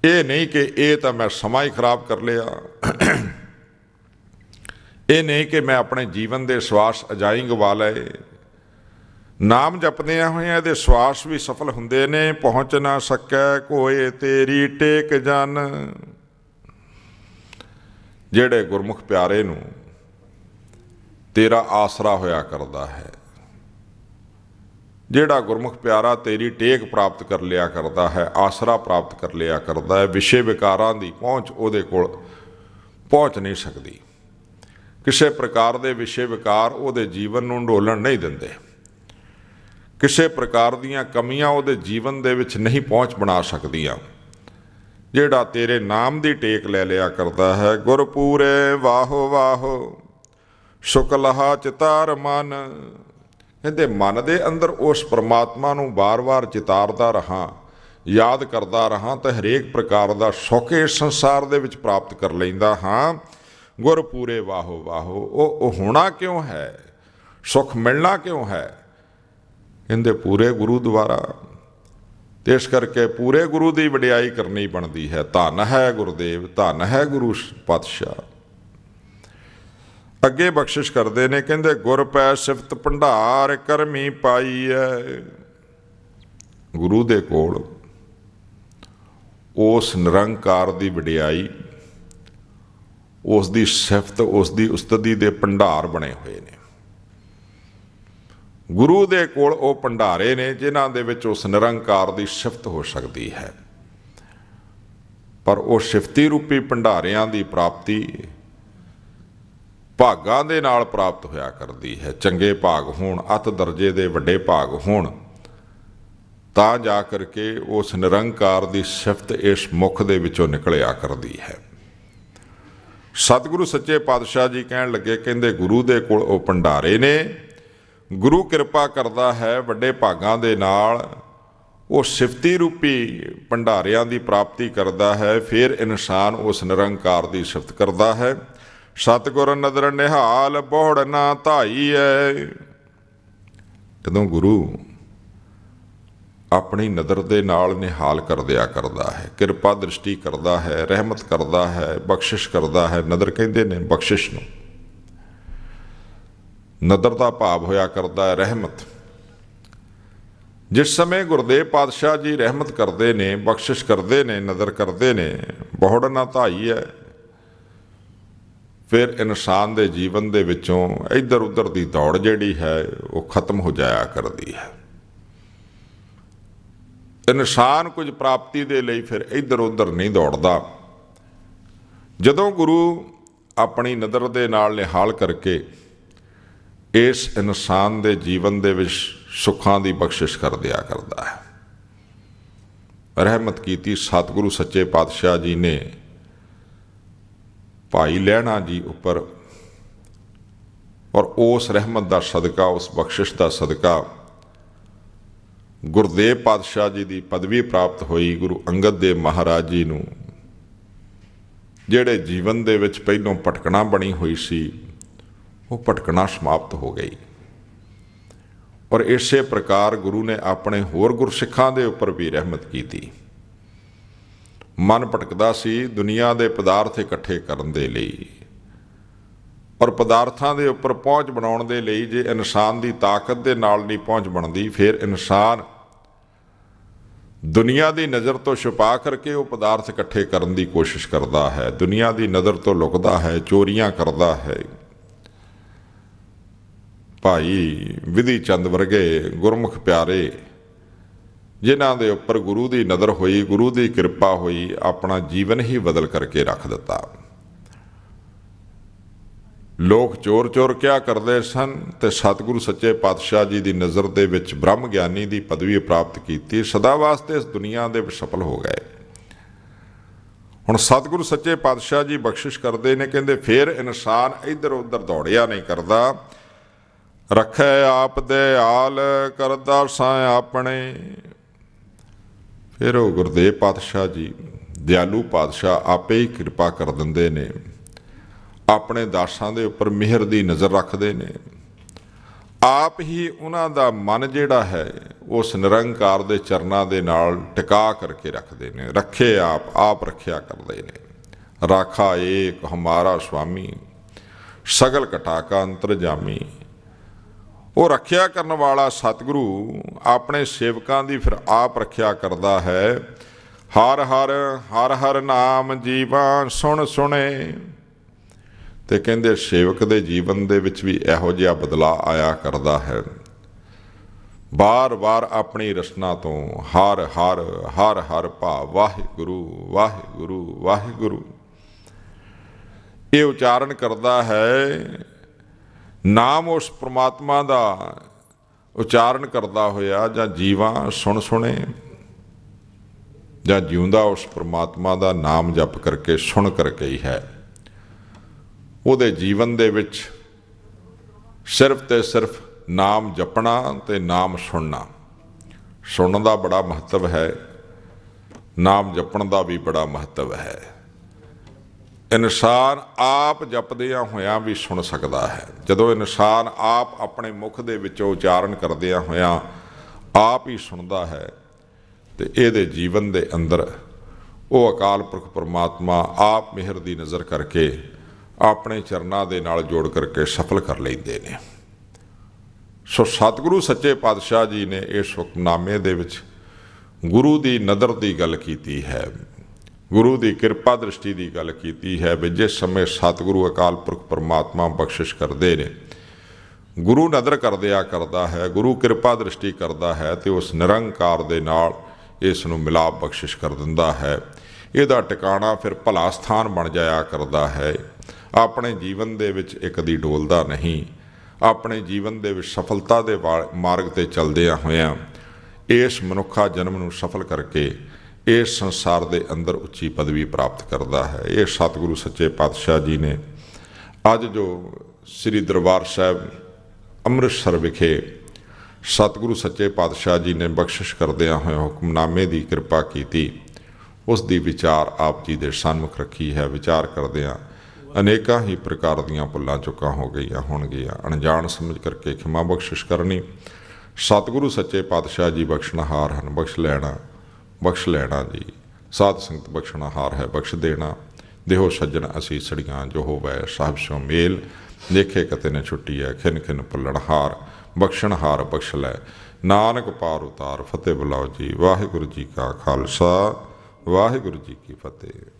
ਇਹ ਨਹੀਂ ਕਿ ਇਹ ਤਾਂ ਮੈਂ ਸਮਾਂ ਹੀ ਖਰਾਬ ਕਰ ਲਿਆ ਇਹ ਨਹੀਂ ਕਿ ਮੈਂ ਆਪਣੇ ਜੀਵਨ ਦੇ ਸਵਾਸ ਅਜਾਈ ਗਵਾ ਲਏ ਨਾਮ ਜਪਦੇ ਆ ਹੋਏ ਇਹਦੇ ਸਵਾਸ ਵੀ ਸਫਲ ਹੁੰਦੇ ਨੇ ਪਹੁੰਚ ਨਾ ਸਕੈ ਕੋਏ ਤੇਰੀ ਟੇਕ ਜਨ ਜਿਹੜੇ ਗੁਰਮੁਖ ਪਿਆਰੇ ਨੂੰ ਤੇਰਾ ਆਸਰਾ ਹੋਇਆ ਕਰਦਾ ਹੈ ਜਿਹੜਾ ਗੁਰਮੁਖ ਪਿਆਰਾ ਤੇਰੀ ਟੇਕ ਪ੍ਰਾਪਤ ਕਰ ਲਿਆ ਕਰਦਾ ਹੈ ਆਸਰਾ ਪ੍ਰਾਪਤ ਕਰ ਲਿਆ ਕਰਦਾ ਹੈ ਵਿਸ਼ੇ ਵਿਕਾਰਾਂ ਦੀ ਪਹੁੰਚ ਉਹਦੇ ਕੋਲ ਪਹੁੰਚ ਨਹੀਂ ਸਕਦੀ ਕਿਸੇ ਪ੍ਰਕਾਰ ਦੇ ਵਿਸ਼ੇ ਵਿਕਾਰ ਉਹਦੇ ਜੀਵਨ ਨੂੰ ਢੋਲਣ ਨਹੀਂ ਦਿੰਦੇ ਕਿਸੇ ਪ੍ਰਕਾਰ ਦੀਆਂ ਕਮੀਆਂ ਉਹਦੇ ਜੀਵਨ ਦੇ ਵਿੱਚ ਨਹੀਂ ਪਹੁੰਚ ਬਣਾ ਸਕਦੀਆਂ ਜਿਹੜਾ ਤੇਰੇ ਨਾਮ ਦੀ ਟੇਕ ਲੈ ਲਿਆ ਕਰਦਾ ਹੈ ਗੁਰਪੂਰੇ ਵਾਹੋ ਵਾਹੋ ਸ਼ੁਕਲਹਾ ਚਿਤਾਰ ਮਨ ਕਹਿੰਦੇ ਮਨ ਦੇ ਅੰਦਰ ਉਸ ਪ੍ਰਮਾਤਮਾ ਨੂੰ ਬਾਰ-ਬਾਰ ਚਿਤਾਰਦਾ ਰਹਾ ਯਾਦ ਕਰਦਾ ਰਹਾ ਤਾਂ ਹਰੇਕ ਪ੍ਰਕਾਰ ਦਾ ਸੁੱਖ ਇਸ ਸੰਸਾਰ ਦੇ ਵਿੱਚ ਪ੍ਰਾਪਤ ਕਰ ਲੈਂਦਾ ਹਾਂ ਗੁਰਪੂਰੇ ਵਾਹੋ ਵਾਹੋ ਉਹ ਹੋਣਾ ਕਿਉਂ ਹੈ ਸੁਖ ਮਿਲਣਾ ਕਿਉਂ ਹੈ ਇਹਦੇ ਪੂਰੇ ਗੁਰੂ ਦੁਆਰਾ ਇਸ ਕਰਕੇ ਪੂਰੇ ਗੁਰੂ ਦੀ ਵਡਿਆਈ ਕਰਨੀ ਬਣਦੀ ਹੈ ਧੰਨ ਹੈ ਗੁਰਦੇਵ ਧੰਨ ਹੈ ਗੁਰੂ ਪਾਤਸ਼ਾਹ ਅੱਗੇ ਬਖਸ਼ਿਸ਼ ਕਰਦੇ ਨੇ ਕਹਿੰਦੇ ਗੁਰ ਪੈ ਸਿਫਤ ਭੰਡਾਰ ਕਰਮੀ ਪਾਈ ਹੈ ਗੁਰੂ ਦੇ ਕੋਲ ਉਸ ਨਿਰੰਕਾਰ ਦੀ ਵਡਿਆਈ ਉਸ ਦੀ ਸਿਫਤ ਉਸ ਦੀ ਉਸਤਦੀ ਦੇ ਭੰਡਾਰ ਬਣੇ ਹੋਏ ਨੇ ਗੁਰੂ ਦੇ ਕੋਲ ਉਹ ਭੰਡਾਰੇ ਨੇ ਜਿਨ੍ਹਾਂ ਦੇ ਵਿੱਚ ਉਸ ਨਿਰੰਕਾਰ ਦੀ ਸ਼ਿਫਤ ਹੋ ਸਕਦੀ ਹੈ ਪਰ ਉਹ ਸ਼ਿਫਤੀ ਰੂਪੀ ਭੰਡਾਰਿਆਂ ਦੀ ਪ੍ਰਾਪਤੀ ਭਾਗਾਂ ਦੇ ਨਾਲ ਪ੍ਰਾਪਤ ਹੋਇਆ ਕਰਦੀ ਹੈ ਚੰਗੇ ਭਾਗ ਹੋਣ ਅਤ ਦਰਜੇ ਦੇ ਵੱਡੇ ਭਾਗ ਹੋਣ ਤਾਂ ਜਾ ਕਰਕੇ ਉਸ ਨਿਰੰਕਾਰ ਦੀ ਸ਼ਿਫਤ ਇਸ ਮੁਖ ਦੇ ਵਿੱਚੋਂ ਨਿਕਲਿਆ ਕਰਦੀ ਹੈ ਸਤਿਗੁਰੂ ਸੱਚੇ ਪਾਤਸ਼ਾਹ ਜੀ ਕਹਿਣ ਲੱਗੇ ਕਹਿੰਦੇ ਗੁਰੂ ਦੇ ਕੋਲ ਉਹ ਭੰਡਾਰੇ ਨੇ ਗੁਰੂ ਕਿਰਪਾ ਕਰਦਾ ਹੈ ਵੱਡੇ ਭਾਗਾਂ ਦੇ ਨਾਲ ਉਹ ਸਿਫਤੀ ਰੂਪੀ ਭੰਡਾਰਿਆਂ ਦੀ ਪ੍ਰਾਪਤੀ ਕਰਦਾ ਹੈ ਫਿਰ ਇਨਸਾਨ ਉਸ ਨਿਰੰਕਾਰ ਦੀ ਸਿਫਤ ਕਰਦਾ ਹੈ ਸਤਗੁਰ ਨਦਰ ਨਿਹਾਲ ਬੋੜ ਨਾ ਧਾਈ ਐ ਜਦੋਂ ਗੁਰੂ ਆਪਣੀ ਨਦਰ ਦੇ ਨਾਲ ਨਿਹਾਲ ਕਰ ਦਿਆ ਕਰਦਾ ਹੈ ਕਿਰਪਾ ਦ੍ਰਿਸ਼ਟੀ ਕਰਦਾ ਹੈ ਰਹਿਮਤ ਕਰਦਾ ਹੈ ਬਖਸ਼ਿਸ਼ ਕਰਦਾ ਹੈ ਨਦਰ ਕਹਿੰਦੇ ਨੇ ਬਖਸ਼ਿਸ਼ ਨੂੰ ਨਦਰ ਦਾ ਭਾਵ ਹੋਇਆ ਕਰਦਾ ਹੈ ਰਹਿਮਤ ਜਿਸ ਸਮੇਂ ਗੁਰਦੇਵ ਪਾਤਸ਼ਾਹ ਜੀ ਰਹਿਮਤ ਕਰਦੇ ਨੇ ਬਖਸ਼ਿਸ਼ ਕਰਦੇ ਨੇ ਨਦਰ ਕਰਦੇ ਨੇ ਬਹੁਤ ਨਾ ਧਾਈ ਹੈ ਫਿਰ ਇਨਸਾਨ ਦੇ ਜੀਵਨ ਦੇ ਵਿੱਚੋਂ ਇੱਧਰ ਉੱਧਰ ਦੀ ਦੌੜ ਜਿਹੜੀ ਹੈ ਉਹ ਖਤਮ ਹੋ ਜਾਇਆ ਕਰਦੀ ਹੈ ਇਨਸਾਨ ਕੁਝ ਪ੍ਰਾਪਤੀ ਦੇ ਲਈ ਫਿਰ ਇੱਧਰ ਉੱਧਰ ਨਹੀਂ ਦੌੜਦਾ ਜਦੋਂ ਗੁਰੂ ਆਪਣੀ ਨਦਰ ਦੇ ਨਾਲ ਨਿਹਾਲ ਕਰਕੇ ਇਸ ਇਨਸਾਨ ਦੇ ਜੀਵਨ ਦੇ ਵਿੱਚ ਸੁੱਖਾਂ ਦੀ ਬਖਸ਼ਿਸ਼ ਕਰ ਦਿਆ ਕਰਦਾ ਹੈ ਰਹਿਮਤ ਕੀਤੀ ਸਤਿਗੁਰੂ ਸੱਚੇ ਪਾਤਸ਼ਾਹ ਜੀ ਨੇ ਭਾਈ ਲੈਣਾ ਜੀ ਉੱਪਰ ਔਰ ਉਸ ਰਹਿਮਤ ਦਾ ਸਦਕਾ ਉਸ ਬਖਸ਼ਿਸ਼ ਦਾ ਸਦਕਾ ਗੁਰਦੇਵ ਪਾਤਸ਼ਾਹ ਜੀ ਦੀ ਪਦਵੀ ਪ੍ਰਾਪਤ ਹੋਈ ਗੁਰੂ ਅੰਗਦ ਦੇਵ ਮਹਾਰਾਜ ਜੀ ਨੂੰ ਜਿਹੜੇ ਜੀਵਨ ਦੇ ਵਿੱਚ ਪਹਿਲੋਂ ਪਟਕਣਾ ਬਣੀ ਹੋਈ ਸੀ ਉਹ ਭਟਕਣਾ ਸਮਾਪਤ ਹੋ ਗਈ ਔਰ ਇਸੇ ਪ੍ਰਕਾਰ ਗੁਰੂ ਨੇ ਆਪਣੇ ਹੋਰ ਗੁਰਸਿੱਖਾਂ ਦੇ ਉੱਪਰ ਵੀ ਰਹਿਮਤ ਕੀਤੀ ਮਨ ਭਟਕਦਾ ਸੀ ਦੁਨੀਆ ਦੇ ਪਦਾਰਥ ਇਕੱਠੇ ਕਰਨ ਦੇ ਲਈ ਔਰ ਪਦਾਰਥਾਂ ਦੇ ਉੱਪਰ ਪਹੁੰਚ ਬਣਾਉਣ ਦੇ ਲਈ ਜੇ ਇਨਸਾਨ ਦੀ ਤਾਕਤ ਦੇ ਨਾਲ ਨਹੀਂ ਪਹੁੰਚ ਬਣਦੀ ਫਿਰ ਇਨਸਾਨ ਦੁਨੀਆ ਦੀ ਨਜ਼ਰ ਤੋਂ ਛੁਪਾ ਕਰਕੇ ਉਹ ਪਦਾਰਥ ਇਕੱਠੇ ਕਰਨ ਦੀ ਕੋਸ਼ਿਸ਼ ਕਰਦਾ ਹੈ ਦੁਨੀਆ ਦੀ ਨਜ਼ਰ ਤੋਂ ਲੁਕਦਾ ਹੈ ਚੋਰੀਆਂ ਕਰਦਾ ਹੈ ਭਾਈ ਵਿਧੀ ਚੰਦ ਵਰਗੇ ਗੁਰਮੁਖ ਪਿਆਰੇ ਜਿਨ੍ਹਾਂ ਦੇ ਉੱਪਰ ਗੁਰੂ ਦੀ ਨਜ਼ਰ ਹੋਈ ਗੁਰੂ ਦੀ ਕਿਰਪਾ ਹੋਈ ਆਪਣਾ ਜੀਵਨ ਹੀ ਬਦਲ ਕਰਕੇ ਰੱਖ ਦਿੱਤਾ ਲੋਕ ਚੋਰ-ਚੋਰ ਕਿਆ ਕਰਦੇ ਸਨ ਤੇ ਸਤਿਗੁਰੂ ਸੱਚੇ ਪਾਤਸ਼ਾਹ ਜੀ ਦੀ ਨਜ਼ਰ ਦੇ ਵਿੱਚ ਬ੍ਰਹਮ ਗਿਆਨੀ ਦੀ ਪਦਵੀ ਪ੍ਰਾਪਤ ਕੀਤੀ ਸਦਾ ਵਾਸਤੇ ਇਸ ਦੁਨੀਆ ਦੇ ਸਫਲ ਹੋ ਗਏ ਹੁਣ ਸਤਿਗੁਰੂ ਸੱਚੇ ਪਾਤਸ਼ਾਹ ਜੀ ਬਖਸ਼ਿਸ਼ ਕਰਦੇ ਨੇ ਕਹਿੰਦੇ ਫੇਰ ਇਨਸਾਨ ਇੱਧਰ ਉੱਧਰ ਦੌੜਿਆ ਨਹੀਂ ਕਰਦਾ ਰੱਖੇ ਆਪ ਦੇ ਹਾਲ ਕਰਦਾ ਸਾਂ ਆਪਣੇ ਫਿਰ ਉਹ ਗੁਰਦੇਵ ਪਾਤਸ਼ਾਹ ਜੀ ਦਿਆਲੂ ਪਾਤਸ਼ਾਹ ਆਪੇ ਹੀ ਕਿਰਪਾ ਕਰ ਦਿੰਦੇ ਨੇ ਆਪਣੇ ਦਾਸਾਂ ਦੇ ਉੱਪਰ ਮਿਹਰ ਦੀ ਨਜ਼ਰ ਰੱਖਦੇ ਨੇ ਆਪ ਹੀ ਉਹਨਾਂ ਦਾ ਮਨ ਜਿਹੜਾ ਹੈ ਉਸ ਨਿਰੰਕਾਰ ਦੇ ਚਰਨਾਂ ਦੇ ਨਾਲ ਟਿਕਾ ਕਰਕੇ ਰੱਖਦੇ ਨੇ ਰੱਖੇ ਆਪ ਆਪ ਰੱਖਿਆ ਕਰਦੇ ਨੇ ਰਾਖਾ ਏਕ ਹਮਾਰਾ ਸੁਆਮੀ ਸਗਲ ਕਟਾਕਾ ਅੰਤਰਜਾਮੀ ਉਹ ਰੱਖਿਆ ਕਰਨ ਵਾਲਾ ਸਤਿਗੁਰੂ ਆਪਣੇ ਸੇਵਕਾਂ ਦੀ ਫਿਰ ਆਪ ਰੱਖਿਆ ਕਰਦਾ ਹੈ ਹਰ ਹਰ ਹਰ ਹਰ ਨਾਮ ਜੀਵਾ ਸੁਣ ਸੁਣੇ ਤੇ ਕਹਿੰਦੇ ਸੇਵਕ ਦੇ ਜੀਵਨ ਦੇ ਵਿੱਚ ਵੀ ਇਹੋ ਜਿਹਾ ਬਦਲਾਅ ਆਇਆ ਕਰਦਾ ਹੈ ਬਾਰ-ਬਾਰ ਆਪਣੀ ਰਸਨਾ ਤੋਂ ਹਰ ਹਰ ਹਰ ਹਰ ਭਾ ਵਾਹਿਗੁਰੂ ਵਾਹਿਗੁਰੂ ਵਾਹਿਗੁਰੂ ਇਹ ਉਚਾਰਨ ਕਰਦਾ ਹੈ ਨਾਮ ਉਸ ਪ੍ਰਮਾਤਮਾ ਦਾ ਉਚਾਰਨ ਕਰਦਾ ਹੋਇਆ ਜਾਂ ਜੀਵਾਂ ਸੁਣ ਸੁਣੇ ਜਾਂ ਜਿਉਂਦਾ ਉਸ ਪ੍ਰਮਾਤਮਾ ਦਾ ਨਾਮ ਜਪ ਕਰਕੇ ਸੁਣ ਕਰਕੇ ਹੀ ਹੈ ਉਹਦੇ ਜੀਵਨ ਦੇ ਵਿੱਚ ਸਿਰਫ ਤੇ ਸਿਰਫ ਨਾਮ ਜਪਣਾ ਤੇ ਨਾਮ ਸੁਣਨਾ ਸੁਣਨ ਦਾ ਬੜਾ ਮਹੱਤਵ ਹੈ ਨਾਮ ਜਪਣ ਦਾ ਵੀ ਬੜਾ ਮਹੱਤਵ ਹੈ ਇਨਸਾਨ ਆਪ ਜਪਦਿਆਂ ਹੋਇਆਂ ਵੀ ਸੁਣ ਸਕਦਾ ਹੈ ਜਦੋਂ ਇਨਸਾਨ ਆਪ ਆਪਣੇ ਮੁਖ ਦੇ ਵਿੱਚੋਂ ਉਚਾਰਨ ਕਰਦਿਆਂ ਹੋਇਆਂ ਆਪ ਹੀ ਸੁਣਦਾ ਹੈ ਤੇ ਇਹਦੇ ਜੀਵਨ ਦੇ ਅੰਦਰ ਉਹ ਅਕਾਲ ਪੁਰਖ ਪਰਮਾਤਮਾ ਆਪ ਮਿਹਰ ਦੀ ਨਜ਼ਰ ਕਰਕੇ ਆਪਣੇ ਚਰਨਾਂ ਦੇ ਨਾਲ ਜੋੜ ਕਰਕੇ ਸਫਲ ਕਰ ਲੈਂਦੇ ਨੇ ਸੋ ਸਤਿਗੁਰੂ ਸੱਚੇ ਪਾਤਸ਼ਾਹ ਜੀ ਨੇ ਇਸ ਹੁਕਮਨਾਮੇ ਦੇ ਵਿੱਚ ਗੁਰੂ ਦੀ ਨਦਰ ਦੀ ਗੱਲ ਕੀਤੀ ਹੈ ਗੁਰੂ ਦੀ ਕਿਰਪਾ ਦ੍ਰਿਸ਼ਟੀ ਦੀ ਗੱਲ ਕੀਤੀ ਹੈ ਵੀ ਜਿਸ ਸਮੇਂ ਸਤਿਗੁਰੂ ਅਕਾਲ ਪੁਰਖ ਪਰਮਾਤਮਾ ਬਖਸ਼ਿਸ਼ ਕਰਦੇ ਨੇ ਗੁਰੂ ਨਦਰ ਕਰਦਿਆ ਕਰਦਾ ਹੈ ਗੁਰੂ ਕਿਰਪਾ ਦ੍ਰਿਸ਼ਟੀ ਕਰਦਾ ਹੈ ਤੇ ਉਸ ਨਿਰੰਕਾਰ ਦੇ ਨਾਲ ਇਸ ਨੂੰ ਮਿਲਾਪ ਬਖਸ਼ਿਸ਼ ਕਰ ਦਿੰਦਾ ਹੈ ਇਹਦਾ ਟਿਕਾਣਾ ਫਿਰ ਭਲਾ ਸਥਾਨ ਬਣ ਜਾਇਆ ਕਰਦਾ ਹੈ ਆਪਣੇ ਜੀਵਨ ਦੇ ਵਿੱਚ ਇੱਕ ਦੀ ਡੋਲਦਾ ਨਹੀਂ ਆਪਣੇ ਜੀਵਨ ਦੇ ਵਿੱਚ ਸਫਲਤਾ ਦੇ ਮਾਰਗ ਤੇ ਚੱਲਦਿਆਂ ਹੋਇਆਂ ਇਸ ਮਨੁੱਖਾ ਜਨਮ ਨੂੰ ਸਫਲ ਕਰਕੇ ਇਸ ਸੰਸਾਰ ਦੇ ਅੰਦਰ ਉੱਚੀ ਪਦਵੀ ਪ੍ਰਾਪਤ ਕਰਦਾ ਹੈ ਇਹ ਸਤਿਗੁਰੂ ਸੱਚੇ ਪਾਤਸ਼ਾਹ ਜੀ ਨੇ ਅੱਜ ਜੋ ਸ੍ਰੀ ਦਰਬਾਰ ਸਾਹਿਬ ਅੰਮ੍ਰਿਤਸਰ ਵਿਖੇ ਸਤਿਗੁਰੂ ਸੱਚੇ ਪਾਤਸ਼ਾਹ ਜੀ ਨੇ ਬਖਸ਼ਿਸ਼ ਕਰਦਿਆਂ ਹੋਏ ਹੁਕਮਨਾਮੇ ਦੀ ਕਿਰਪਾ ਕੀਤੀ ਉਸ ਦੀ ਵਿਚਾਰ ਆਪ ਜੀ ਦੇ ਸਾਹਮਣੇ ਰੱਖੀ ਹੈ ਵਿਚਾਰ ਕਰਦਿਆਂ ਅਨੇਕਾਂ ਹੀ ਪ੍ਰਕਾਰ ਦੀਆਂ ਭੁੱਲਾਂ ਚੁੱਕਾਂ ਹੋ ਗਈਆਂ ਹੋਣਗੀਆਂ ਅਣਜਾਣ ਸਮਝ ਕਰਕੇ ਖਿਮਾ ਬਖਸ਼ਿਸ਼ ਕਰਨੀ ਸਤਿਗੁਰੂ ਸੱਚੇ ਪਾਤਸ਼ਾਹ ਜੀ ਬਖਸ਼ਣਹਾਰ ਹਨ ਬਖਸ਼ ਲੈਣਾ ਬਖਸ਼ ਲੈਣਾ ਜੀ ਸਾਧ ਸੰਗਤ ਬਖਸ਼ਣਾ ਹਾਰ ਹੈ ਬਖਸ਼ ਦੇਣਾ ਦੇਹੋ ਸੱਜਣ ਅਸੀਂ ਸੜੀਆਂ ਜੋ ਹੋਵੇ ਸਾਹਿਬ ਸੋ ਮੇਲ ਦੇਖੇ ਕਤੇ ਨੇ ਛੁੱਟੀ ਹੈ ਖਿੰਨ ਖਿੰਨ ਪੁੱਲਣ ਹਾਰ ਬਖਸ਼ਣ ਹਾਰ ਬਖਸ਼ ਲੈ ਨਾਨਕ ਪਾਰ ਉਤਾਰ ਫਤਿਹ ਬੁਲਾਓ ਜੀ ਵਾਹਿਗੁਰੂ ਜੀ ਕਾ ਖਾਲਸਾ ਵਾਹਿਗੁਰੂ ਜੀ ਕੀ ਫਤਿਹ